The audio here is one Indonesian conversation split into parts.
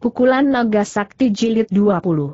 Pukulan Naga Sakti Jilid 20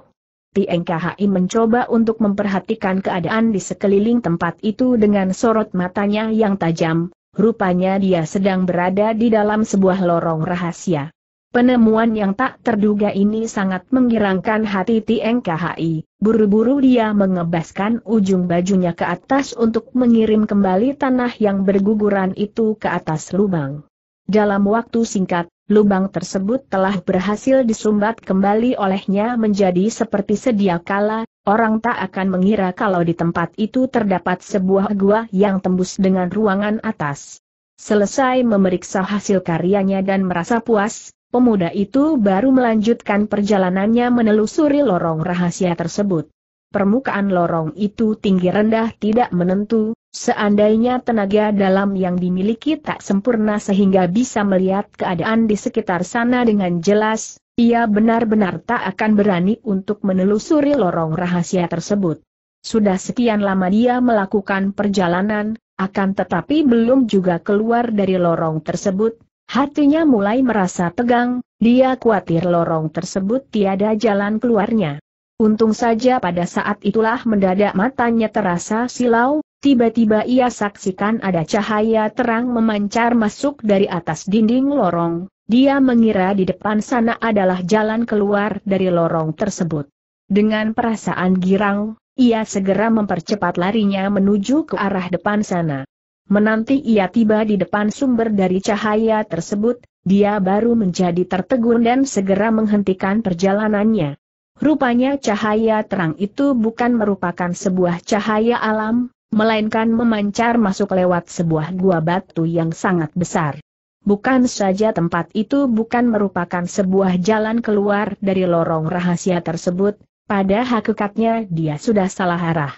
TNKHI mencoba untuk memperhatikan keadaan di sekeliling tempat itu dengan sorot matanya yang tajam, rupanya dia sedang berada di dalam sebuah lorong rahasia. Penemuan yang tak terduga ini sangat menggirangkan hati TNKHI, buru-buru dia mengebaskan ujung bajunya ke atas untuk mengirim kembali tanah yang berguguran itu ke atas lubang. Dalam waktu singkat, lubang tersebut telah berhasil disumbat kembali olehnya menjadi seperti sedia kala, orang tak akan mengira kalau di tempat itu terdapat sebuah gua yang tembus dengan ruangan atas. Selesai memeriksa hasil karyanya dan merasa puas, pemuda itu baru melanjutkan perjalanannya menelusuri lorong rahasia tersebut. Permukaan lorong itu tinggi rendah tidak menentu, Seandainya tenaga dalam yang dimiliki tak sempurna sehingga bisa melihat keadaan di sekitar sana dengan jelas, ia benar-benar tak akan berani untuk menelusuri lorong rahasia tersebut. Sudah sekian lama dia melakukan perjalanan, akan tetapi belum juga keluar dari lorong tersebut, hatinya mulai merasa tegang, dia khawatir lorong tersebut tiada jalan keluarnya. Untung saja pada saat itulah mendadak matanya terasa silau, Tiba-tiba ia saksikan ada cahaya terang memancar masuk dari atas dinding lorong, dia mengira di depan sana adalah jalan keluar dari lorong tersebut. Dengan perasaan girang, ia segera mempercepat larinya menuju ke arah depan sana. Menanti ia tiba di depan sumber dari cahaya tersebut, dia baru menjadi tertegun dan segera menghentikan perjalanannya. Rupanya cahaya terang itu bukan merupakan sebuah cahaya alam, melainkan memancar masuk lewat sebuah gua batu yang sangat besar. Bukan saja tempat itu bukan merupakan sebuah jalan keluar dari lorong rahasia tersebut, pada hakikatnya dia sudah salah arah.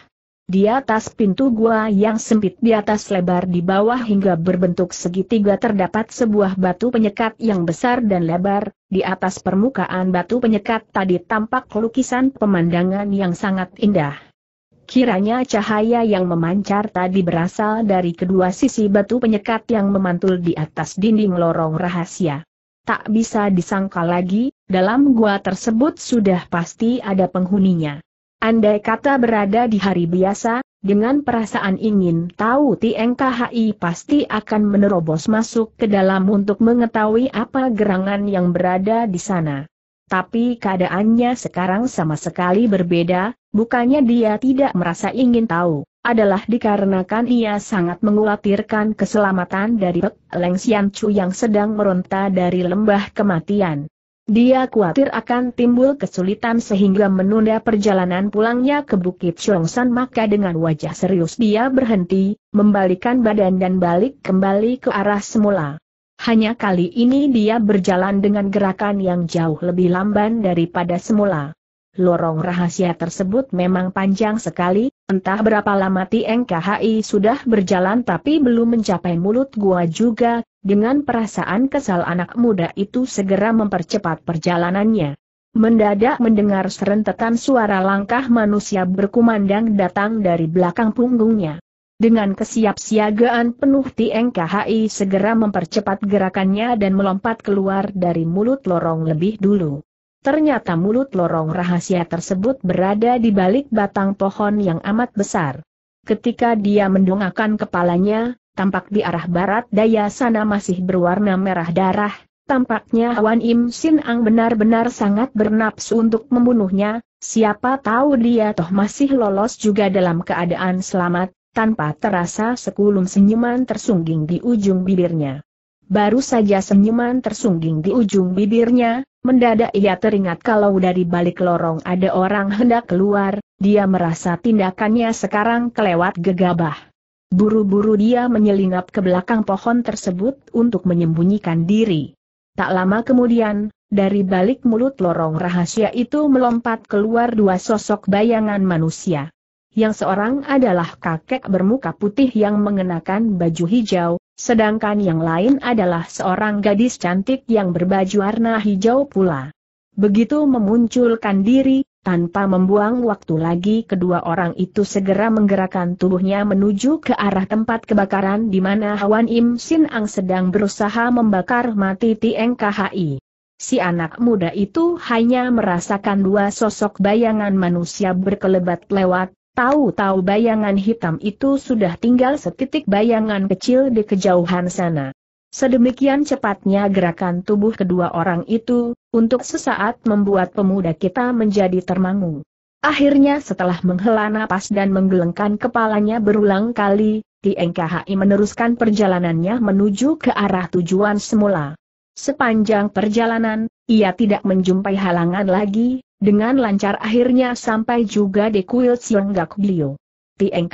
Di atas pintu gua yang sempit di atas lebar di bawah hingga berbentuk segitiga terdapat sebuah batu penyekat yang besar dan lebar, di atas permukaan batu penyekat tadi tampak lukisan pemandangan yang sangat indah. Kiranya cahaya yang memancar tadi berasal dari kedua sisi batu penyekat yang memantul di atas dinding lorong rahasia. Tak bisa disangka lagi, dalam gua tersebut sudah pasti ada penghuninya. Andai kata berada di hari biasa, dengan perasaan ingin tahu TNKHI pasti akan menerobos masuk ke dalam untuk mengetahui apa gerangan yang berada di sana tapi keadaannya sekarang sama sekali berbeda, bukannya dia tidak merasa ingin tahu, adalah dikarenakan ia sangat mengkhawatirkan keselamatan dari Pek Leng Sian Chu yang sedang meronta dari lembah kematian. Dia khawatir akan timbul kesulitan sehingga menunda perjalanan pulangnya ke Bukit Chongsan maka dengan wajah serius dia berhenti, membalikan badan dan balik kembali ke arah semula. Hanya kali ini dia berjalan dengan gerakan yang jauh lebih lamban daripada semula. Lorong rahasia tersebut memang panjang sekali, entah berapa lama TNKHI sudah berjalan tapi belum mencapai mulut gua juga, dengan perasaan kesal anak muda itu segera mempercepat perjalanannya. Mendadak mendengar serentetan suara langkah manusia berkumandang datang dari belakang punggungnya. Dengan kesiapsiagaan penuh Tieng KHI segera mempercepat gerakannya dan melompat keluar dari mulut lorong lebih dulu. Ternyata mulut lorong rahasia tersebut berada di balik batang pohon yang amat besar. Ketika dia mendongakkan kepalanya, tampak di arah barat daya sana masih berwarna merah darah, tampaknya Wan Im Sin Ang benar-benar sangat bernafsu untuk membunuhnya, siapa tahu dia toh masih lolos juga dalam keadaan selamat, tanpa terasa sekulum senyuman tersungging di ujung bibirnya. Baru saja senyuman tersungging di ujung bibirnya, mendadak ia teringat kalau dari balik lorong ada orang hendak keluar, dia merasa tindakannya sekarang kelewat gegabah. Buru-buru dia menyelinap ke belakang pohon tersebut untuk menyembunyikan diri. Tak lama kemudian, dari balik mulut lorong rahasia itu melompat keluar dua sosok bayangan manusia yang seorang adalah kakek bermuka putih yang mengenakan baju hijau, sedangkan yang lain adalah seorang gadis cantik yang berbaju warna hijau pula. Begitu memunculkan diri, tanpa membuang waktu lagi kedua orang itu segera menggerakkan tubuhnya menuju ke arah tempat kebakaran di mana hwan Im Sin Ang sedang berusaha membakar mati Tieng Si anak muda itu hanya merasakan dua sosok bayangan manusia berkelebat lewat, Tahu-tahu bayangan hitam itu sudah tinggal setitik bayangan kecil di kejauhan sana. Sedemikian cepatnya gerakan tubuh kedua orang itu, untuk sesaat membuat pemuda kita menjadi termangu. Akhirnya setelah menghela nafas dan menggelengkan kepalanya berulang kali, TNKHI meneruskan perjalanannya menuju ke arah tujuan semula. Sepanjang perjalanan, ia tidak menjumpai halangan lagi, dengan lancar akhirnya sampai juga di kuil Siunggak Bio. Tieng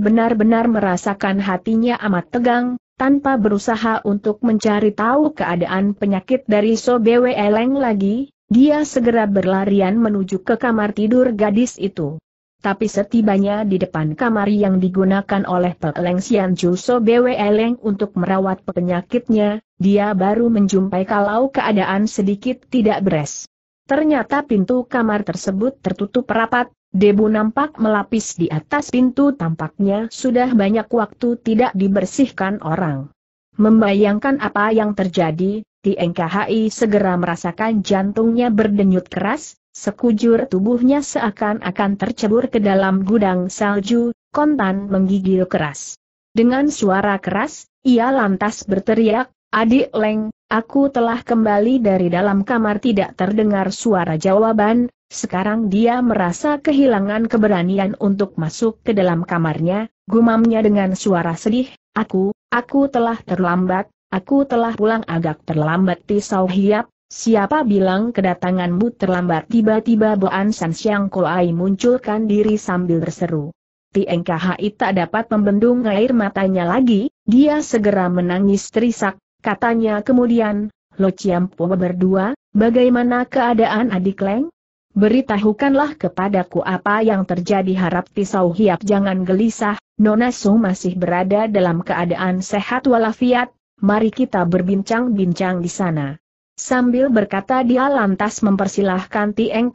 benar-benar merasakan hatinya amat tegang, tanpa berusaha untuk mencari tahu keadaan penyakit dari Sobewe Eleng lagi, dia segera berlarian menuju ke kamar tidur gadis itu. Tapi setibanya di depan kamar yang digunakan oleh Peleng Sianju Sobewe Eleng untuk merawat penyakitnya, dia baru menjumpai kalau keadaan sedikit tidak beres. Ternyata pintu kamar tersebut tertutup rapat, debu nampak melapis di atas pintu tampaknya sudah banyak waktu tidak dibersihkan orang. Membayangkan apa yang terjadi, TNKHI segera merasakan jantungnya berdenyut keras, sekujur tubuhnya seakan-akan tercebur ke dalam gudang salju, kontan menggigil keras. Dengan suara keras, ia lantas berteriak, Adik Leng, Aku telah kembali dari dalam kamar tidak terdengar suara jawaban, sekarang dia merasa kehilangan keberanian untuk masuk ke dalam kamarnya, gumamnya dengan suara sedih, aku, aku telah terlambat, aku telah pulang agak terlambat pisau hiap, siapa bilang kedatanganmu terlambat tiba-tiba Boan San Siang Kulai munculkan diri sambil berseru. Tieng itu tak dapat membendung air matanya lagi, dia segera menangis terisak, Katanya kemudian, Lo Chiampo berdua, bagaimana keadaan adik Leng? Beritahukanlah kepadaku apa yang terjadi harap Tisau Hiap jangan gelisah, Nona Su masih berada dalam keadaan sehat walafiat, mari kita berbincang-bincang di sana. Sambil berkata dia lantas mempersilahkan Tieng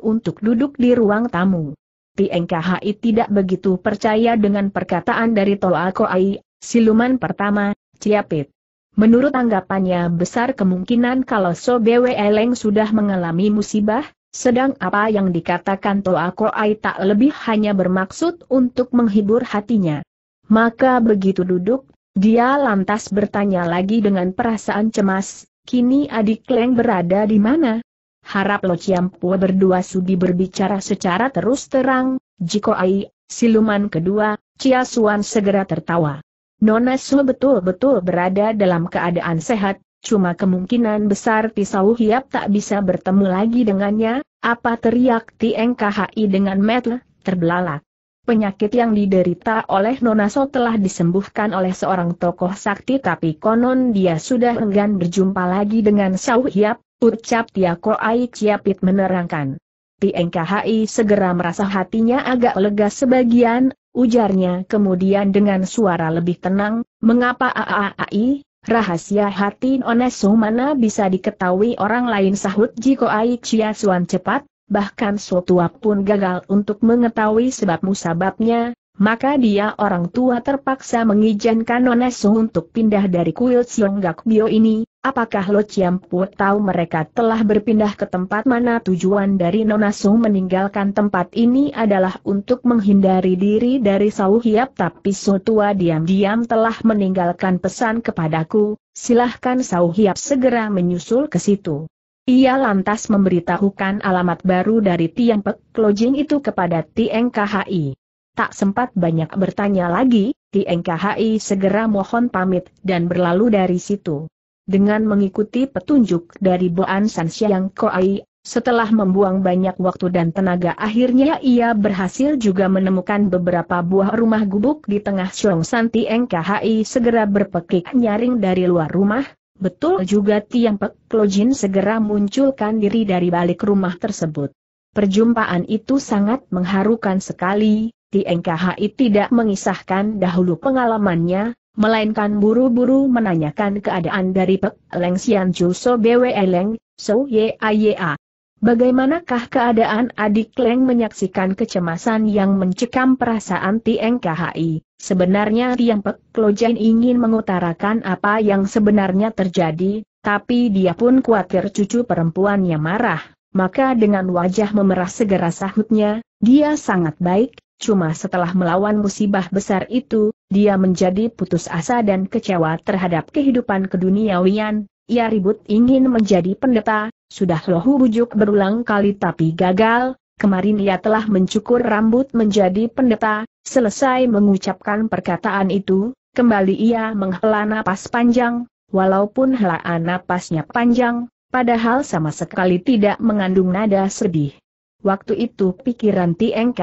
untuk duduk di ruang tamu. Tieng tidak begitu percaya dengan perkataan dari Toa Koai, siluman pertama, Ciapit. Menurut anggapannya besar kemungkinan kalau Sobewe Eleng sudah mengalami musibah, sedang apa yang dikatakan Toako Ai tak lebih hanya bermaksud untuk menghibur hatinya. Maka begitu duduk, dia lantas bertanya lagi dengan perasaan cemas, kini adik Leng berada di mana? Harap Lo Ciampua berdua sudi berbicara secara terus terang, Jiko Ai, siluman kedua, Chia Suan segera tertawa. Nona Su betul-betul berada dalam keadaan sehat, cuma kemungkinan besar Tisau Hiap tak bisa bertemu lagi dengannya, apa teriak TNKHI dengan metel, terbelalak. Penyakit yang diderita oleh Nona So telah disembuhkan oleh seorang tokoh sakti tapi konon dia sudah enggan berjumpa lagi dengan Sau Hiap, ucap Tiako Ai Ciapit menerangkan. Tiengkahi segera merasa hatinya agak lega sebagian, ujarnya kemudian dengan suara lebih tenang, mengapa AAAI, rahasia hati Onesu mana bisa diketahui orang lain sahut Jiko Ai Chia Suan cepat, bahkan suatu pun gagal untuk mengetahui sebab musababnya, maka dia orang tua terpaksa mengizinkan Nonesu untuk pindah dari kuil Sionggak Bio ini, apakah Lo Chiampu tahu mereka telah berpindah ke tempat mana tujuan dari Nonesu meninggalkan tempat ini adalah untuk menghindari diri dari Sau Hiap tapi Su Tua diam-diam telah meninggalkan pesan kepadaku, silahkan Sau Hiap segera menyusul ke situ. Ia lantas memberitahukan alamat baru dari Tiang Pek Lojing itu kepada Tiang KHI. Tak sempat banyak bertanya lagi, TNKHI segera mohon pamit dan berlalu dari situ. Dengan mengikuti petunjuk dari Boan San Siang Koai, setelah membuang banyak waktu dan tenaga akhirnya ia berhasil juga menemukan beberapa buah rumah gubuk di tengah Siong San TNKHI segera berpekik nyaring dari luar rumah, betul juga Tiang Pek Klojin segera munculkan diri dari balik rumah tersebut. Perjumpaan itu sangat mengharukan sekali, TNKHI tidak mengisahkan dahulu pengalamannya, melainkan buru-buru menanyakan keadaan dari Pek Leng Sian Chu So Bwe Leng, So Ye A Ye A. Bagaimanakah keadaan adik Leng menyaksikan kecemasan yang mencekam perasaan Tieng KHI? Sebenarnya Tiang Pek Klojen ingin mengutarakan apa yang sebenarnya terjadi, tapi dia pun khawatir cucu perempuannya marah. Maka dengan wajah memerah segera sahutnya, dia sangat baik, Cuma setelah melawan musibah besar itu, dia menjadi putus asa dan kecewa terhadap kehidupan keduniawian, ia ribut ingin menjadi pendeta, sudah lohu bujuk berulang kali tapi gagal, kemarin ia telah mencukur rambut menjadi pendeta, selesai mengucapkan perkataan itu, kembali ia menghela napas panjang, walaupun helaan napasnya panjang, padahal sama sekali tidak mengandung nada sedih. Waktu itu pikiran Tieng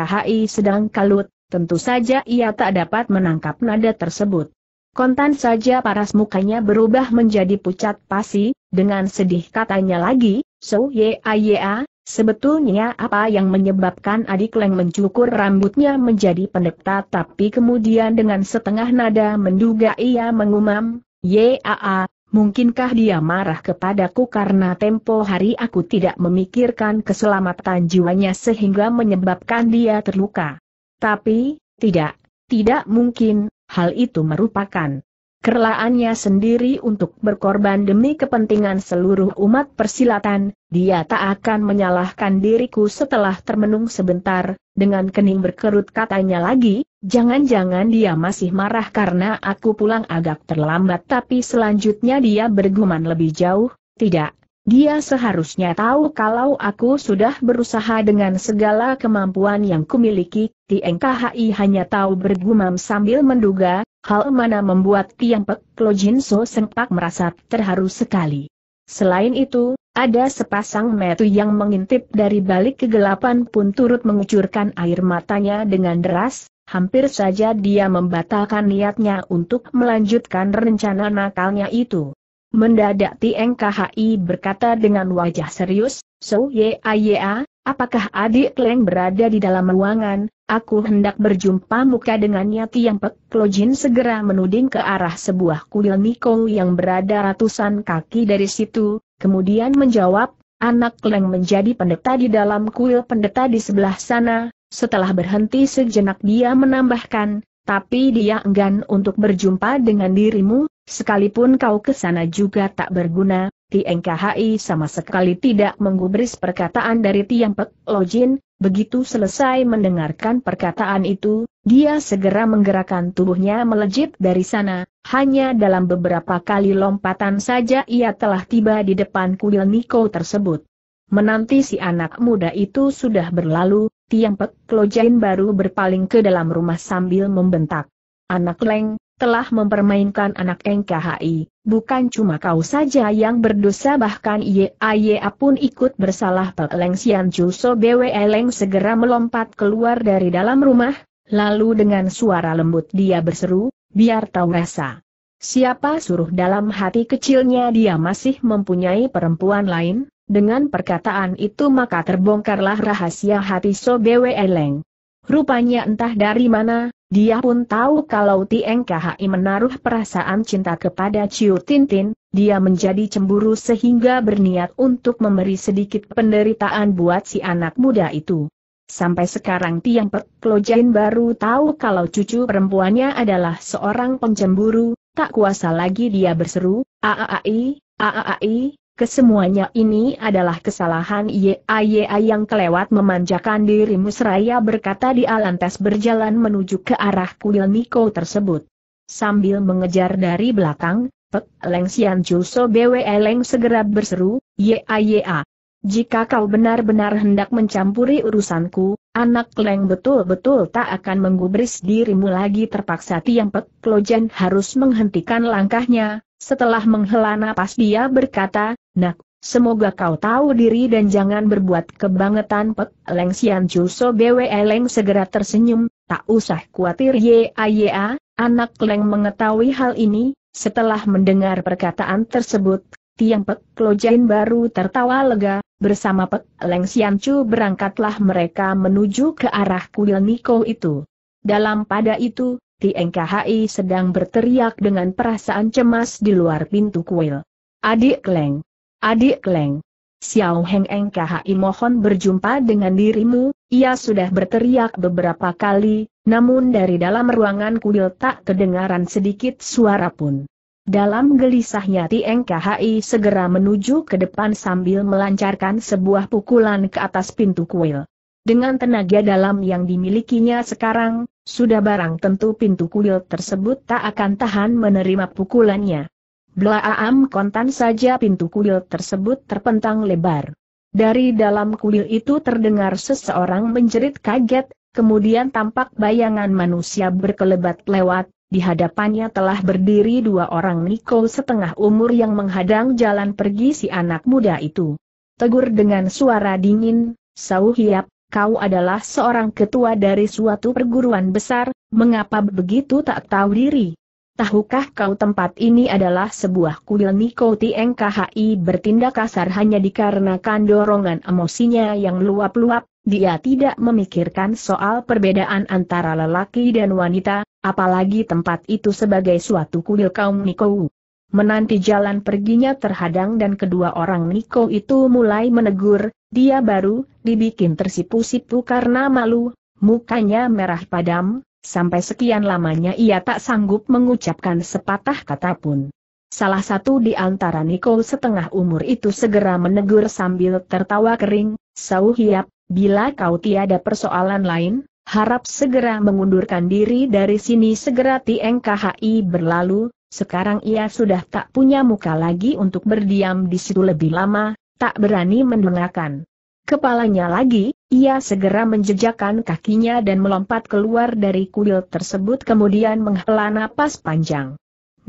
sedang kalut, tentu saja ia tak dapat menangkap nada tersebut. Kontan saja paras mukanya berubah menjadi pucat pasi, dengan sedih katanya lagi, So ye a ye a, sebetulnya apa yang menyebabkan adik Leng mencukur rambutnya menjadi pendeta tapi kemudian dengan setengah nada menduga ia mengumam, ye a a, Mungkinkah dia marah kepadaku karena tempo hari aku tidak memikirkan keselamatan jiwanya sehingga menyebabkan dia terluka? Tapi, tidak, tidak mungkin, hal itu merupakan kerelaannya sendiri untuk berkorban demi kepentingan seluruh umat persilatan, dia tak akan menyalahkan diriku setelah termenung sebentar, dengan kening berkerut katanya lagi, jangan-jangan dia masih marah karena aku pulang agak terlambat tapi selanjutnya dia bergumam lebih jauh, tidak, dia seharusnya tahu kalau aku sudah berusaha dengan segala kemampuan yang kumiliki, TNKHI hanya tahu bergumam sambil menduga, Hal mana membuat Tiang Pek Jin So sempak merasa terharu sekali. Selain itu, ada sepasang metu yang mengintip dari balik kegelapan pun turut mengucurkan air matanya dengan deras, hampir saja dia membatalkan niatnya untuk melanjutkan rencana nakalnya itu. Mendadak Tiang KHI berkata dengan wajah serius, So Ye Ye Apakah adik Leng berada di dalam ruangan? Aku hendak berjumpa muka dengannya Tiang Pek Jin segera menuding ke arah sebuah kuil Niko yang berada ratusan kaki dari situ, kemudian menjawab, anak Leng menjadi pendeta di dalam kuil pendeta di sebelah sana, setelah berhenti sejenak dia menambahkan, tapi dia enggan untuk berjumpa dengan dirimu, sekalipun kau ke sana juga tak berguna, Tieng sama sekali tidak menggubris perkataan dari Tiang Pek Lojin, begitu selesai mendengarkan perkataan itu, dia segera menggerakkan tubuhnya melejit dari sana, hanya dalam beberapa kali lompatan saja ia telah tiba di depan kuil Niko tersebut. Menanti si anak muda itu sudah berlalu, Tiang Pek Lojin baru berpaling ke dalam rumah sambil membentak. Anak leng, telah mempermainkan anak NKHI, bukan cuma kau saja yang berdosa bahkan YAYA pun ikut bersalah Peleng Sian Juso BW Eleng segera melompat keluar dari dalam rumah, lalu dengan suara lembut dia berseru, biar tahu rasa. Siapa suruh dalam hati kecilnya dia masih mempunyai perempuan lain? Dengan perkataan itu maka terbongkarlah rahasia hati So Bwe Eleng. Rupanya entah dari mana, dia pun tahu kalau Tieng Khai menaruh perasaan cinta kepada Ciu Tintin, dia menjadi cemburu sehingga berniat untuk memberi sedikit penderitaan buat si anak muda itu. Sampai sekarang Tiang Pek Klojain baru tahu kalau cucu perempuannya adalah seorang pencemburu, tak kuasa lagi dia berseru, A-A-A-I, Kesemuanya ini adalah kesalahan YAYA yang kelewat memanjakan diri musraya berkata di alantes berjalan menuju ke arah kuil Niko tersebut. Sambil mengejar dari belakang, Pek Leng Xian Juso Bwe Leng segera berseru, YAYA. Jika kau benar-benar hendak mencampuri urusanku, Anak Leng betul-betul tak akan menggubris dirimu lagi terpaksa Tiang Pek Klojen harus menghentikan langkahnya, setelah menghela napas dia berkata, Nak, semoga kau tahu diri dan jangan berbuat kebangetan Pek Leng Sian Chu So Leng segera tersenyum, tak usah khawatir ya, anak Leng mengetahui hal ini, setelah mendengar perkataan tersebut, Tiang Pek Klojain baru tertawa lega, bersama Pek Leng Chu berangkatlah mereka menuju ke arah kuil Niko itu. Dalam pada itu, Tieng KHI sedang berteriak dengan perasaan cemas di luar pintu kuil. Adik Leng! Adik Leng! Xiao Heng Eng KHI mohon berjumpa dengan dirimu, ia sudah berteriak beberapa kali, namun dari dalam ruangan kuil tak kedengaran sedikit suara pun. Dalam gelisahnya Tieng segera menuju ke depan sambil melancarkan sebuah pukulan ke atas pintu kuil. Dengan tenaga dalam yang dimilikinya sekarang, sudah barang tentu pintu kuil tersebut tak akan tahan menerima pukulannya. Blaam kontan saja pintu kuil tersebut terpentang lebar. Dari dalam kuil itu terdengar seseorang menjerit kaget, kemudian tampak bayangan manusia berkelebat lewat, di hadapannya telah berdiri dua orang Niko setengah umur yang menghadang jalan pergi si anak muda itu. Tegur dengan suara dingin, Sau Hiap, kau adalah seorang ketua dari suatu perguruan besar, mengapa begitu tak tahu diri? Tahukah kau tempat ini adalah sebuah kuil Niko TNKHI bertindak kasar hanya dikarenakan dorongan emosinya yang luap-luap, dia tidak memikirkan soal perbedaan antara lelaki dan wanita, apalagi tempat itu sebagai suatu kuil kaum Nikou. Menanti jalan perginya terhadang dan kedua orang Niko itu mulai menegur, dia baru, dibikin tersipu-sipu karena malu, mukanya merah padam, sampai sekian lamanya ia tak sanggup mengucapkan sepatah kata pun. Salah satu di antara Niko setengah umur itu segera menegur sambil tertawa kering, Sauhiap, Bila kau tiada persoalan lain, harap segera mengundurkan diri dari sini segera TNKHI berlalu, sekarang ia sudah tak punya muka lagi untuk berdiam di situ lebih lama, tak berani mendengarkan. Kepalanya lagi, ia segera menjejakkan kakinya dan melompat keluar dari kuil tersebut kemudian menghela napas panjang.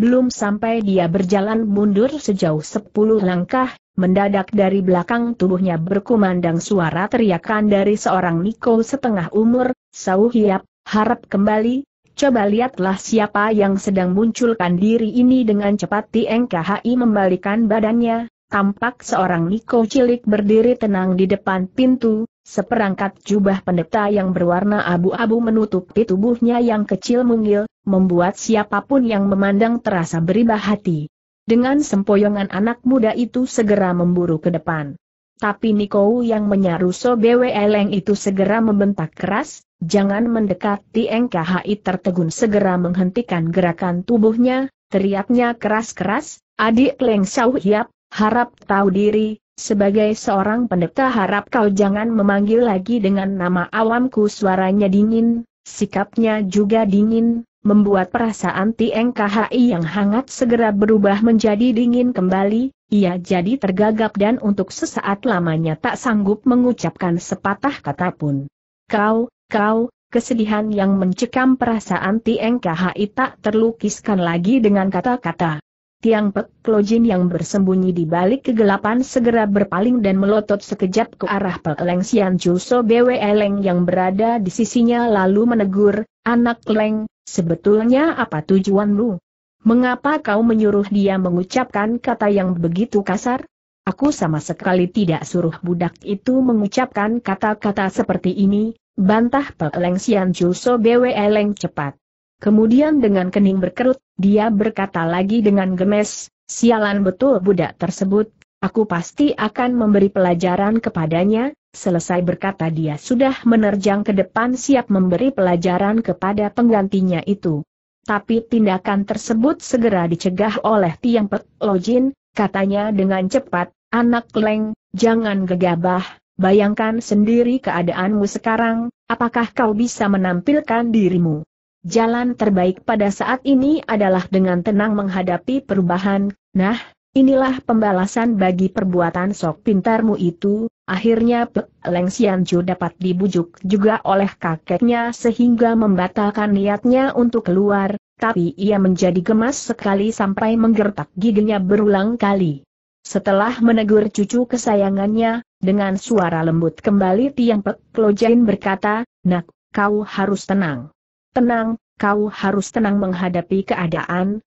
Belum sampai dia berjalan mundur sejauh sepuluh langkah, mendadak dari belakang tubuhnya berkumandang suara teriakan dari seorang Niko setengah umur, Sau Hiap, harap kembali, coba lihatlah siapa yang sedang munculkan diri ini dengan cepat Tieng KHI membalikan badannya, tampak seorang Niko cilik berdiri tenang di depan pintu, seperangkat jubah pendeta yang berwarna abu-abu menutupi tubuhnya yang kecil mungil, membuat siapapun yang memandang terasa beribah hati. Dengan sempoyongan anak muda itu segera memburu ke depan. Tapi Niko yang menyaru Sobewe Eleng itu segera membentak keras, jangan mendekati NKHI tertegun segera menghentikan gerakan tubuhnya, teriaknya keras-keras, adik Leng Sau Hiap, harap tahu diri, sebagai seorang pendeta harap kau jangan memanggil lagi dengan nama awamku suaranya dingin, sikapnya juga dingin, membuat perasaan Tieng KHI yang hangat segera berubah menjadi dingin kembali, ia jadi tergagap dan untuk sesaat lamanya tak sanggup mengucapkan sepatah kata pun. Kau, kau, kesedihan yang mencekam perasaan Tieng KHI tak terlukiskan lagi dengan kata-kata. Tiang Pek Klojin yang bersembunyi di balik kegelapan segera berpaling dan melotot sekejap ke arah Pek Leng Sian Juso Bwe Leng yang berada di sisinya lalu menegur, Anak Leng, Sebetulnya apa tujuanmu? Mengapa kau menyuruh dia mengucapkan kata yang begitu kasar? Aku sama sekali tidak suruh budak itu mengucapkan kata-kata seperti ini, bantah Leng Sian Juso Bwe Eleng cepat. Kemudian dengan kening berkerut, dia berkata lagi dengan gemes, sialan betul budak tersebut, Aku pasti akan memberi pelajaran kepadanya, selesai berkata dia sudah menerjang ke depan siap memberi pelajaran kepada penggantinya itu. Tapi tindakan tersebut segera dicegah oleh Tiang Pek Lojin, katanya dengan cepat, anak leng, jangan gegabah, bayangkan sendiri keadaanmu sekarang, apakah kau bisa menampilkan dirimu? Jalan terbaik pada saat ini adalah dengan tenang menghadapi perubahan, nah, Inilah pembalasan bagi perbuatan sok pintarmu itu, akhirnya Leng Xianju dapat dibujuk juga oleh kakeknya sehingga membatalkan niatnya untuk keluar, tapi ia menjadi gemas sekali sampai menggertak giginya berulang kali. Setelah menegur cucu kesayangannya, dengan suara lembut kembali Tiang Pek Lojain berkata, Nak, kau harus tenang. Tenang, kau harus tenang menghadapi keadaan,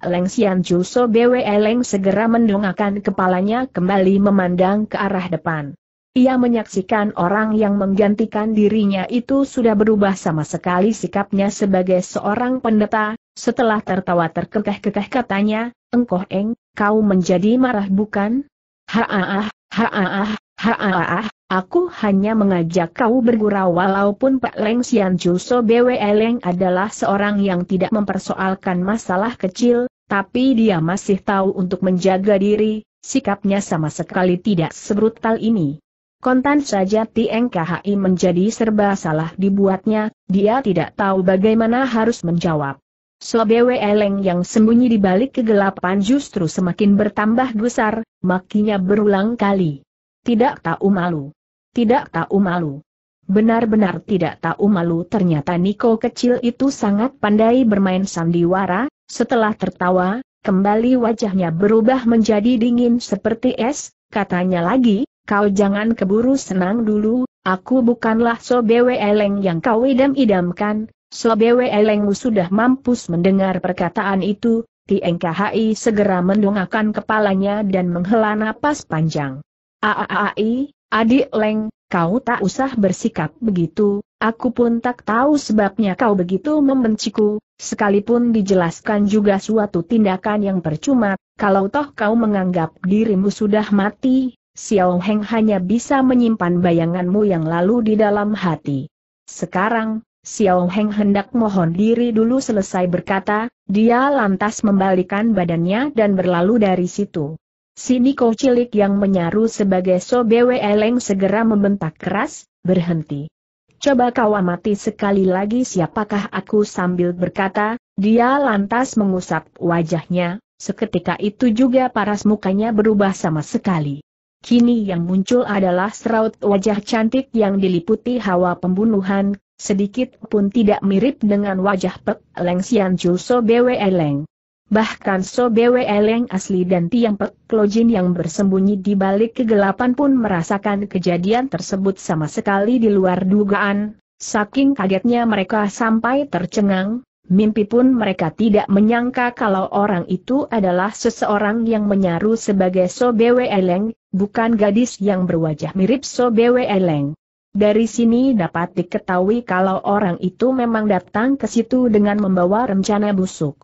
Leng Sian Ju So Bwe Leng segera mendongakkan kepalanya kembali memandang ke arah depan. Ia menyaksikan orang yang menggantikan dirinya itu sudah berubah sama sekali sikapnya sebagai seorang pendeta, setelah tertawa terkekeh-kekeh katanya, Engkoh Eng, kau menjadi marah bukan? Haaah, haaah, Haah, aku hanya mengajak kau bergurau walaupun Pak Leng Sian Juso Bwe Leng adalah seorang yang tidak mempersoalkan masalah kecil, tapi dia masih tahu untuk menjaga diri, sikapnya sama sekali tidak sebrutal ini. Kontan saja TNKHI menjadi serba salah dibuatnya, dia tidak tahu bagaimana harus menjawab. Sobewe Eleng yang sembunyi di balik kegelapan justru semakin bertambah gusar, makinya berulang kali. Tidak tahu malu. Tidak tahu malu. Benar-benar tidak tahu malu ternyata Niko kecil itu sangat pandai bermain sandiwara, setelah tertawa, kembali wajahnya berubah menjadi dingin seperti es, katanya lagi, kau jangan keburu senang dulu, aku bukanlah sobewe eleng yang kau idam-idamkan, sobewe elengmu sudah mampus mendengar perkataan itu, TNKHI segera mendongakkan kepalanya dan menghela napas panjang. Aaai, adik Leng, kau tak usah bersikap begitu, aku pun tak tahu sebabnya kau begitu membenciku, sekalipun dijelaskan juga suatu tindakan yang percuma, kalau toh kau menganggap dirimu sudah mati, Xiao Heng hanya bisa menyimpan bayanganmu yang lalu di dalam hati. Sekarang, Xiao Heng hendak mohon diri dulu selesai berkata, dia lantas membalikan badannya dan berlalu dari situ. Si Niko cilik yang menyaru sebagai Sobewe Eleng segera membentak keras, berhenti. Coba kau amati sekali lagi siapakah aku sambil berkata, dia lantas mengusap wajahnya, seketika itu juga paras mukanya berubah sama sekali. Kini yang muncul adalah seraut wajah cantik yang diliputi hawa pembunuhan, sedikit pun tidak mirip dengan wajah Pek Leng Sian Julso Bwe Leng. Bahkan Sobewl Leng asli dan Tiang Pek yang bersembunyi di balik kegelapan pun merasakan kejadian tersebut sama sekali di luar dugaan, saking kagetnya mereka sampai tercengang, mimpi pun mereka tidak menyangka kalau orang itu adalah seseorang yang menyaru sebagai Leng, bukan gadis yang berwajah mirip Leng. Dari sini dapat diketahui kalau orang itu memang datang ke situ dengan membawa rencana busuk.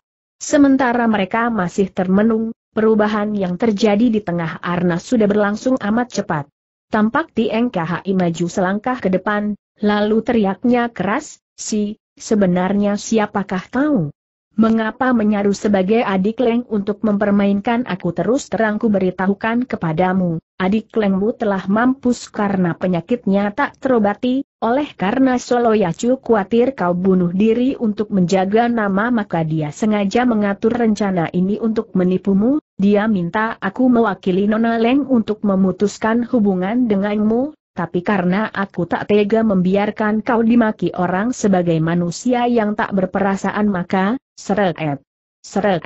Sementara mereka masih termenung, perubahan yang terjadi di tengah Arna sudah berlangsung amat cepat. Tampak Tieng KHI maju selangkah ke depan, lalu teriaknya keras, si, sebenarnya siapakah kau? Mengapa menyaru sebagai adik Leng untuk mempermainkan aku terus terangku beritahukan kepadamu, adik Lengmu telah mampus karena penyakitnya tak terobati, oleh karena Solo Yacu khawatir kau bunuh diri untuk menjaga nama maka dia sengaja mengatur rencana ini untuk menipumu, dia minta aku mewakili Nona Leng untuk memutuskan hubungan denganmu, tapi karena aku tak tega membiarkan kau dimaki orang sebagai manusia yang tak berperasaan maka, Seret, seret,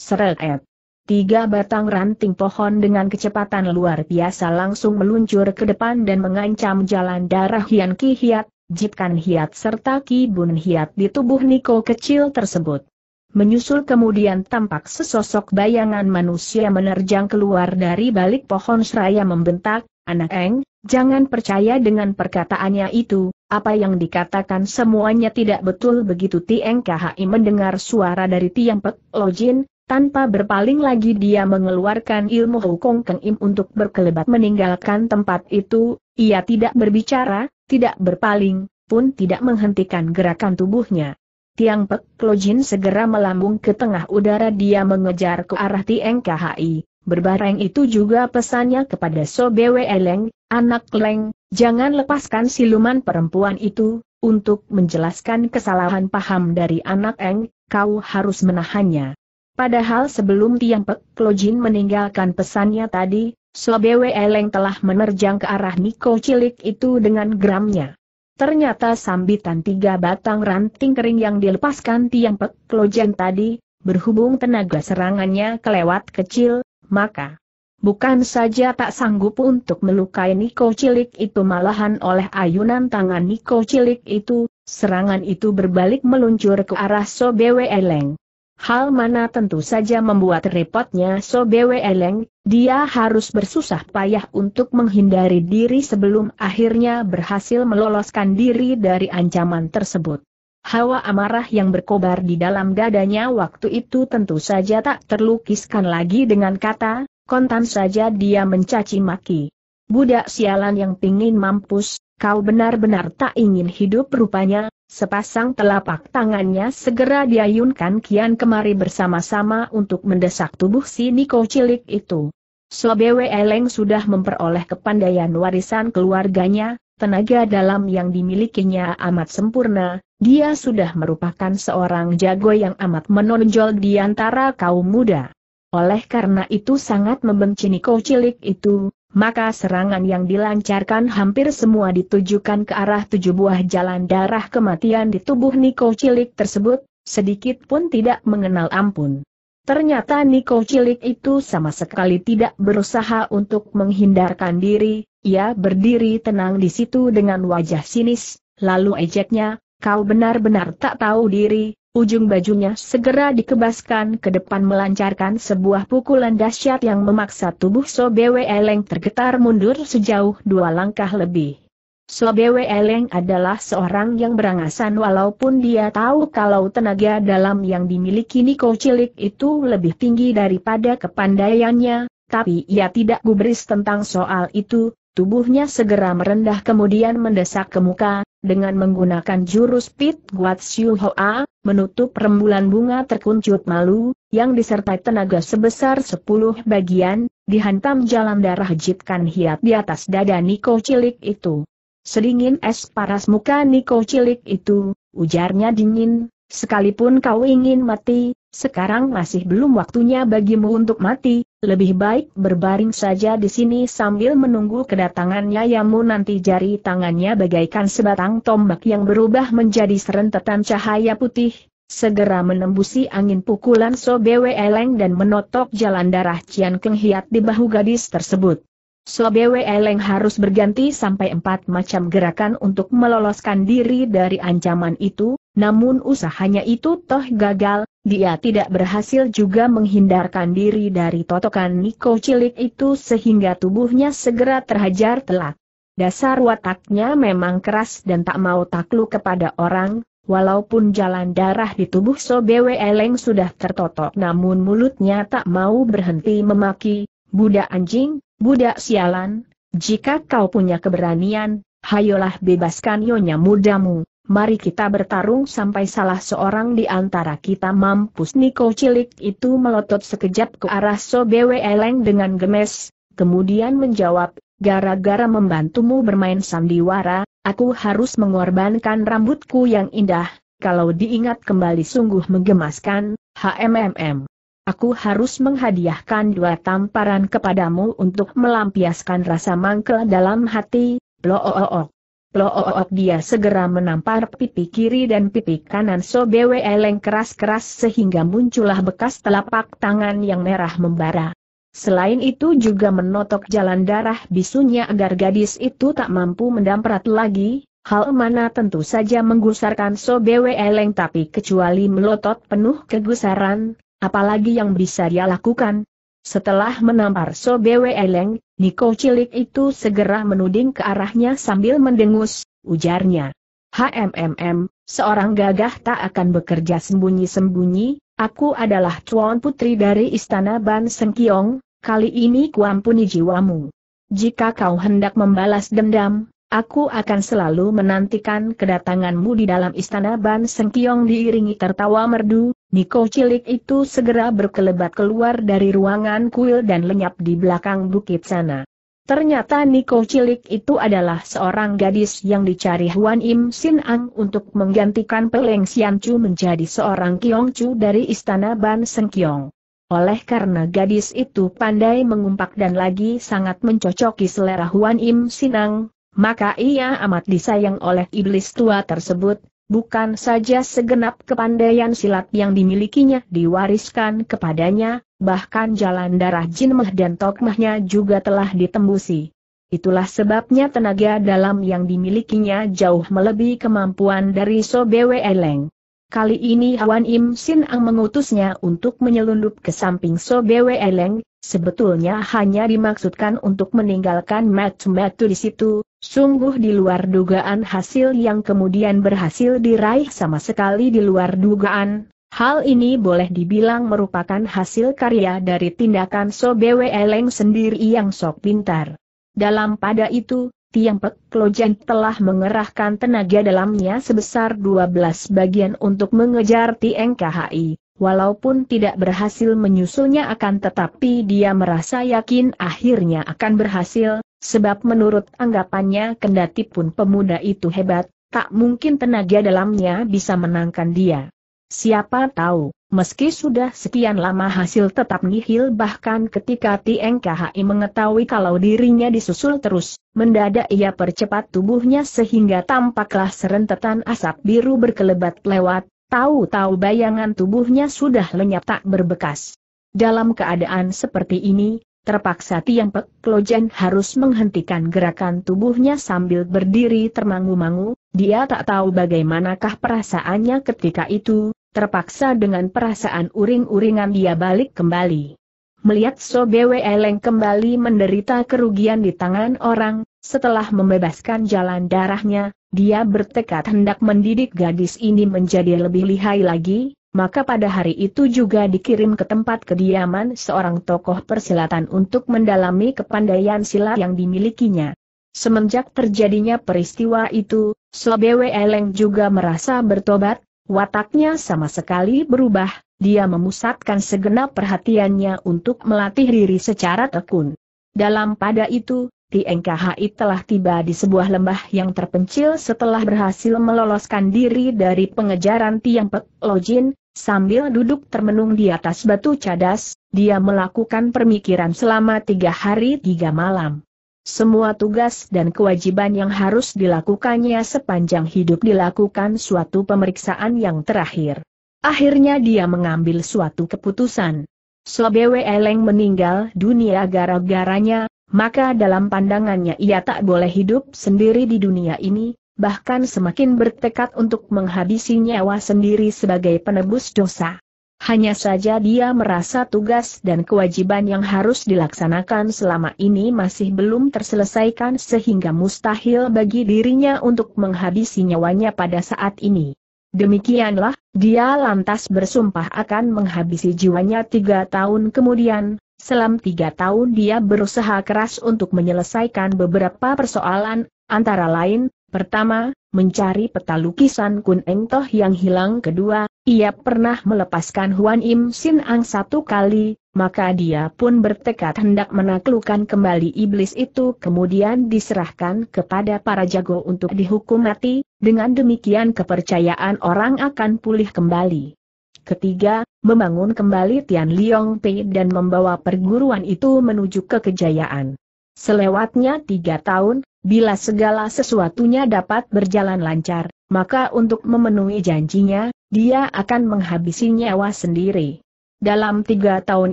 seret. Tiga batang ranting pohon dengan kecepatan luar biasa langsung meluncur ke depan dan mengancam jalan darah Hian Ki Hiat, Jip Kan Hiat serta Ki Bun Hiat di tubuh Niko kecil tersebut. Menyusul kemudian tampak sesosok bayangan manusia menerjang keluar dari balik pohon seraya membentak, Anak Eng, jangan percaya dengan perkataannya itu, apa yang dikatakan semuanya tidak betul begitu Tieng KHI mendengar suara dari Tiang Pek Lojin, tanpa berpaling lagi dia mengeluarkan ilmu Hukong Keng Im untuk berkelebat meninggalkan tempat itu, ia tidak berbicara, tidak berpaling, pun tidak menghentikan gerakan tubuhnya. Tiang Pek Lojin segera melambung ke tengah udara dia mengejar ke arah Tieng KHI. Berbareng itu juga pesannya kepada Sobewe Eleng, anak Leng, jangan lepaskan siluman perempuan itu, untuk menjelaskan kesalahan paham dari anak Eng, kau harus menahannya. Padahal sebelum Tiang Pek Klojin meninggalkan pesannya tadi, Sobewe Eleng telah menerjang ke arah Niko cilik itu dengan geramnya. Ternyata sambitan tiga batang ranting kering yang dilepaskan Tiang Pek Klojin tadi, berhubung tenaga serangannya kelewat kecil, maka bukan saja tak sanggup untuk melukai Niko Cilik itu malahan oleh ayunan tangan Niko Cilik itu, serangan itu berbalik meluncur ke arah Sobewe Eleng. Hal mana tentu saja membuat repotnya Sobewe Eleng, dia harus bersusah payah untuk menghindari diri sebelum akhirnya berhasil meloloskan diri dari ancaman tersebut. Hawa amarah yang berkobar di dalam dadanya waktu itu tentu saja tak terlukiskan lagi dengan kata, kontan saja dia mencaci maki. Budak sialan yang pingin mampus, kau benar-benar tak ingin hidup rupanya, sepasang telapak tangannya segera diayunkan kian kemari bersama-sama untuk mendesak tubuh si Niko cilik itu. Sobewe Eleng sudah memperoleh kepandaian warisan keluarganya, Tenaga dalam yang dimilikinya amat sempurna, dia sudah merupakan seorang jago yang amat menonjol di antara kaum muda. Oleh karena itu sangat membenci Niko Cilik itu, maka serangan yang dilancarkan hampir semua ditujukan ke arah tujuh buah jalan darah kematian di tubuh Niko Cilik tersebut, sedikit pun tidak mengenal ampun. Ternyata Niko Cilik itu sama sekali tidak berusaha untuk menghindarkan diri, ia berdiri tenang di situ dengan wajah sinis, lalu ejeknya, kau benar-benar tak tahu diri, ujung bajunya segera dikebaskan ke depan melancarkan sebuah pukulan dahsyat yang memaksa tubuh Sobewe Eleng tergetar mundur sejauh dua langkah lebih. Sobewe Eleng adalah seorang yang berangasan walaupun dia tahu kalau tenaga dalam yang dimiliki Niko Cilik itu lebih tinggi daripada kepandaiannya, tapi ia tidak gubris tentang soal itu, Tubuhnya segera merendah kemudian mendesak ke muka, dengan menggunakan jurus Pit Guat Xiu Hoa, menutup rembulan bunga terkuncut malu, yang disertai tenaga sebesar 10 bagian, dihantam jalan darah jipkan hiat di atas dada Niko Cilik itu. Sedingin es paras muka Niko Cilik itu, ujarnya dingin, sekalipun kau ingin mati, sekarang masih belum waktunya bagimu untuk mati, lebih baik berbaring saja di sini sambil menunggu kedatangannya Yamu nanti jari tangannya bagaikan sebatang tombak yang berubah menjadi serentetan cahaya putih, segera menembusi angin pukulan Sobewe Eleng dan menotok jalan darah Cian Keng Hiat di bahu gadis tersebut. Sobewe Eleng harus berganti sampai empat macam gerakan untuk meloloskan diri dari ancaman itu, namun usahanya itu toh gagal, dia tidak berhasil juga menghindarkan diri dari totokan Niko cilik itu sehingga tubuhnya segera terhajar telak. Dasar wataknya memang keras dan tak mau takluk kepada orang, walaupun jalan darah di tubuh Sobewe Eleng sudah tertotok namun mulutnya tak mau berhenti memaki, budak anjing, budak sialan, jika kau punya keberanian, hayolah bebaskan nyonya mudamu. Mari kita bertarung sampai salah seorang di antara kita mampus Niko cilik itu melotot sekejap ke arah Sobewe Eleng dengan gemes, kemudian menjawab, gara-gara membantumu bermain sandiwara, aku harus mengorbankan rambutku yang indah, kalau diingat kembali sungguh menggemaskan, HMMM. Aku harus menghadiahkan dua tamparan kepadamu untuk melampiaskan rasa mangkel dalam hati, loook. Oh, oh, oh dia segera menampar pipi kiri dan pipi kanan Sobewe Eleng keras-keras sehingga muncullah bekas telapak tangan yang merah membara. Selain itu juga menotok jalan darah bisunya agar gadis itu tak mampu mendamprat lagi, hal mana tentu saja menggusarkan Sobewe Eleng tapi kecuali melotot penuh kegusaran, apalagi yang bisa dia lakukan, setelah menampar Sobewe Eleng, Niko cilik itu segera menuding ke arahnya sambil mendengus, ujarnya. HMMM, seorang gagah tak akan bekerja sembunyi-sembunyi, aku adalah tuan putri dari istana Ban Sengkiong, kali ini kuampuni jiwamu. Jika kau hendak membalas dendam, Aku akan selalu menantikan kedatanganmu di dalam istana Ban Seng Kiong diiringi tertawa merdu, Niko cilik itu segera berkelebat keluar dari ruangan kuil dan lenyap di belakang bukit sana. Ternyata Niko cilik itu adalah seorang gadis yang dicari Huan Im Sin Ang untuk menggantikan Peleng Sian Chu menjadi seorang Kiong Chu dari istana Ban Seng Kiong. Oleh karena gadis itu pandai mengumpak dan lagi sangat mencocoki selera Huan Im Sinang, maka ia amat disayang oleh iblis tua tersebut, bukan saja segenap kepandaian silat yang dimilikinya diwariskan kepadanya, bahkan jalan darah jinmah dan tokmahnya juga telah ditembusi. Itulah sebabnya tenaga dalam yang dimilikinya jauh melebihi kemampuan dari Sobewe Eleng. Kali ini hwan Im Sin Ang mengutusnya untuk menyelundup ke samping Sobewe Eleng, sebetulnya hanya dimaksudkan untuk meninggalkan Mat Matu di situ, Sungguh di luar dugaan hasil yang kemudian berhasil diraih sama sekali di luar dugaan, Hal ini boleh dibilang merupakan hasil karya dari tindakan Sobewe Eleng sendiri yang sok pintar. Dalam pada itu, Tiang Pek Klojen telah mengerahkan tenaga dalamnya sebesar 12 bagian untuk mengejar Tiang KHI. Walaupun tidak berhasil menyusulnya akan tetapi dia merasa yakin akhirnya akan berhasil, sebab menurut anggapannya kendati pun pemuda itu hebat, tak mungkin tenaga dalamnya bisa menangkan dia. Siapa tahu, meski sudah sekian lama hasil tetap nihil bahkan ketika TNKHI mengetahui kalau dirinya disusul terus, mendadak ia percepat tubuhnya sehingga tampaklah serentetan asap biru berkelebat lewat, Tahu-tahu bayangan tubuhnya sudah lenyap tak berbekas. Dalam keadaan seperti ini, terpaksa Tiang Pek Klojen harus menghentikan gerakan tubuhnya sambil berdiri termangu-mangu, dia tak tahu bagaimanakah perasaannya ketika itu, terpaksa dengan perasaan uring-uringan dia balik kembali. Melihat Sobewe Eleng kembali menderita kerugian di tangan orang, setelah membebaskan jalan darahnya, dia bertekad hendak mendidik gadis ini menjadi lebih lihai lagi, maka pada hari itu juga dikirim ke tempat kediaman seorang tokoh persilatan untuk mendalami kepandaian silat yang dimilikinya. Semenjak terjadinya peristiwa itu, Sobewe Eleng juga merasa bertobat, wataknya sama sekali berubah, dia memusatkan segenap perhatiannya untuk melatih diri secara tekun. Dalam pada itu, TNKHI telah tiba di sebuah lembah yang terpencil setelah berhasil meloloskan diri dari pengejaran Tiang Pek Lojin, sambil duduk termenung di atas batu cadas, dia melakukan permikiran selama tiga hari tiga malam. Semua tugas dan kewajiban yang harus dilakukannya sepanjang hidup dilakukan suatu pemeriksaan yang terakhir. Akhirnya dia mengambil suatu keputusan. Sobewe Eleng meninggal dunia gara-garanya, maka dalam pandangannya ia tak boleh hidup sendiri di dunia ini, bahkan semakin bertekad untuk menghabisi nyawa sendiri sebagai penebus dosa. Hanya saja dia merasa tugas dan kewajiban yang harus dilaksanakan selama ini masih belum terselesaikan sehingga mustahil bagi dirinya untuk menghabisi nyawanya pada saat ini. Demikianlah, dia lantas bersumpah akan menghabisi jiwanya tiga tahun kemudian, Selam tiga tahun dia berusaha keras untuk menyelesaikan beberapa persoalan, antara lain, pertama, mencari peta lukisan Kun Eng Toh yang hilang kedua, ia pernah melepaskan Huan Im Sin Ang satu kali, maka dia pun bertekad hendak menaklukkan kembali iblis itu kemudian diserahkan kepada para jago untuk dihukum mati, dengan demikian kepercayaan orang akan pulih kembali. Ketiga, membangun kembali Tian Liong Pei dan membawa perguruan itu menuju ke kejayaan. Selewatnya tiga tahun, bila segala sesuatunya dapat berjalan lancar, maka untuk memenuhi janjinya, dia akan menghabisi nyawa sendiri. Dalam tiga tahun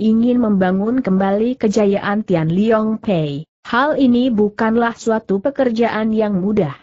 ingin membangun kembali kejayaan Tian Liong Pei, hal ini bukanlah suatu pekerjaan yang mudah.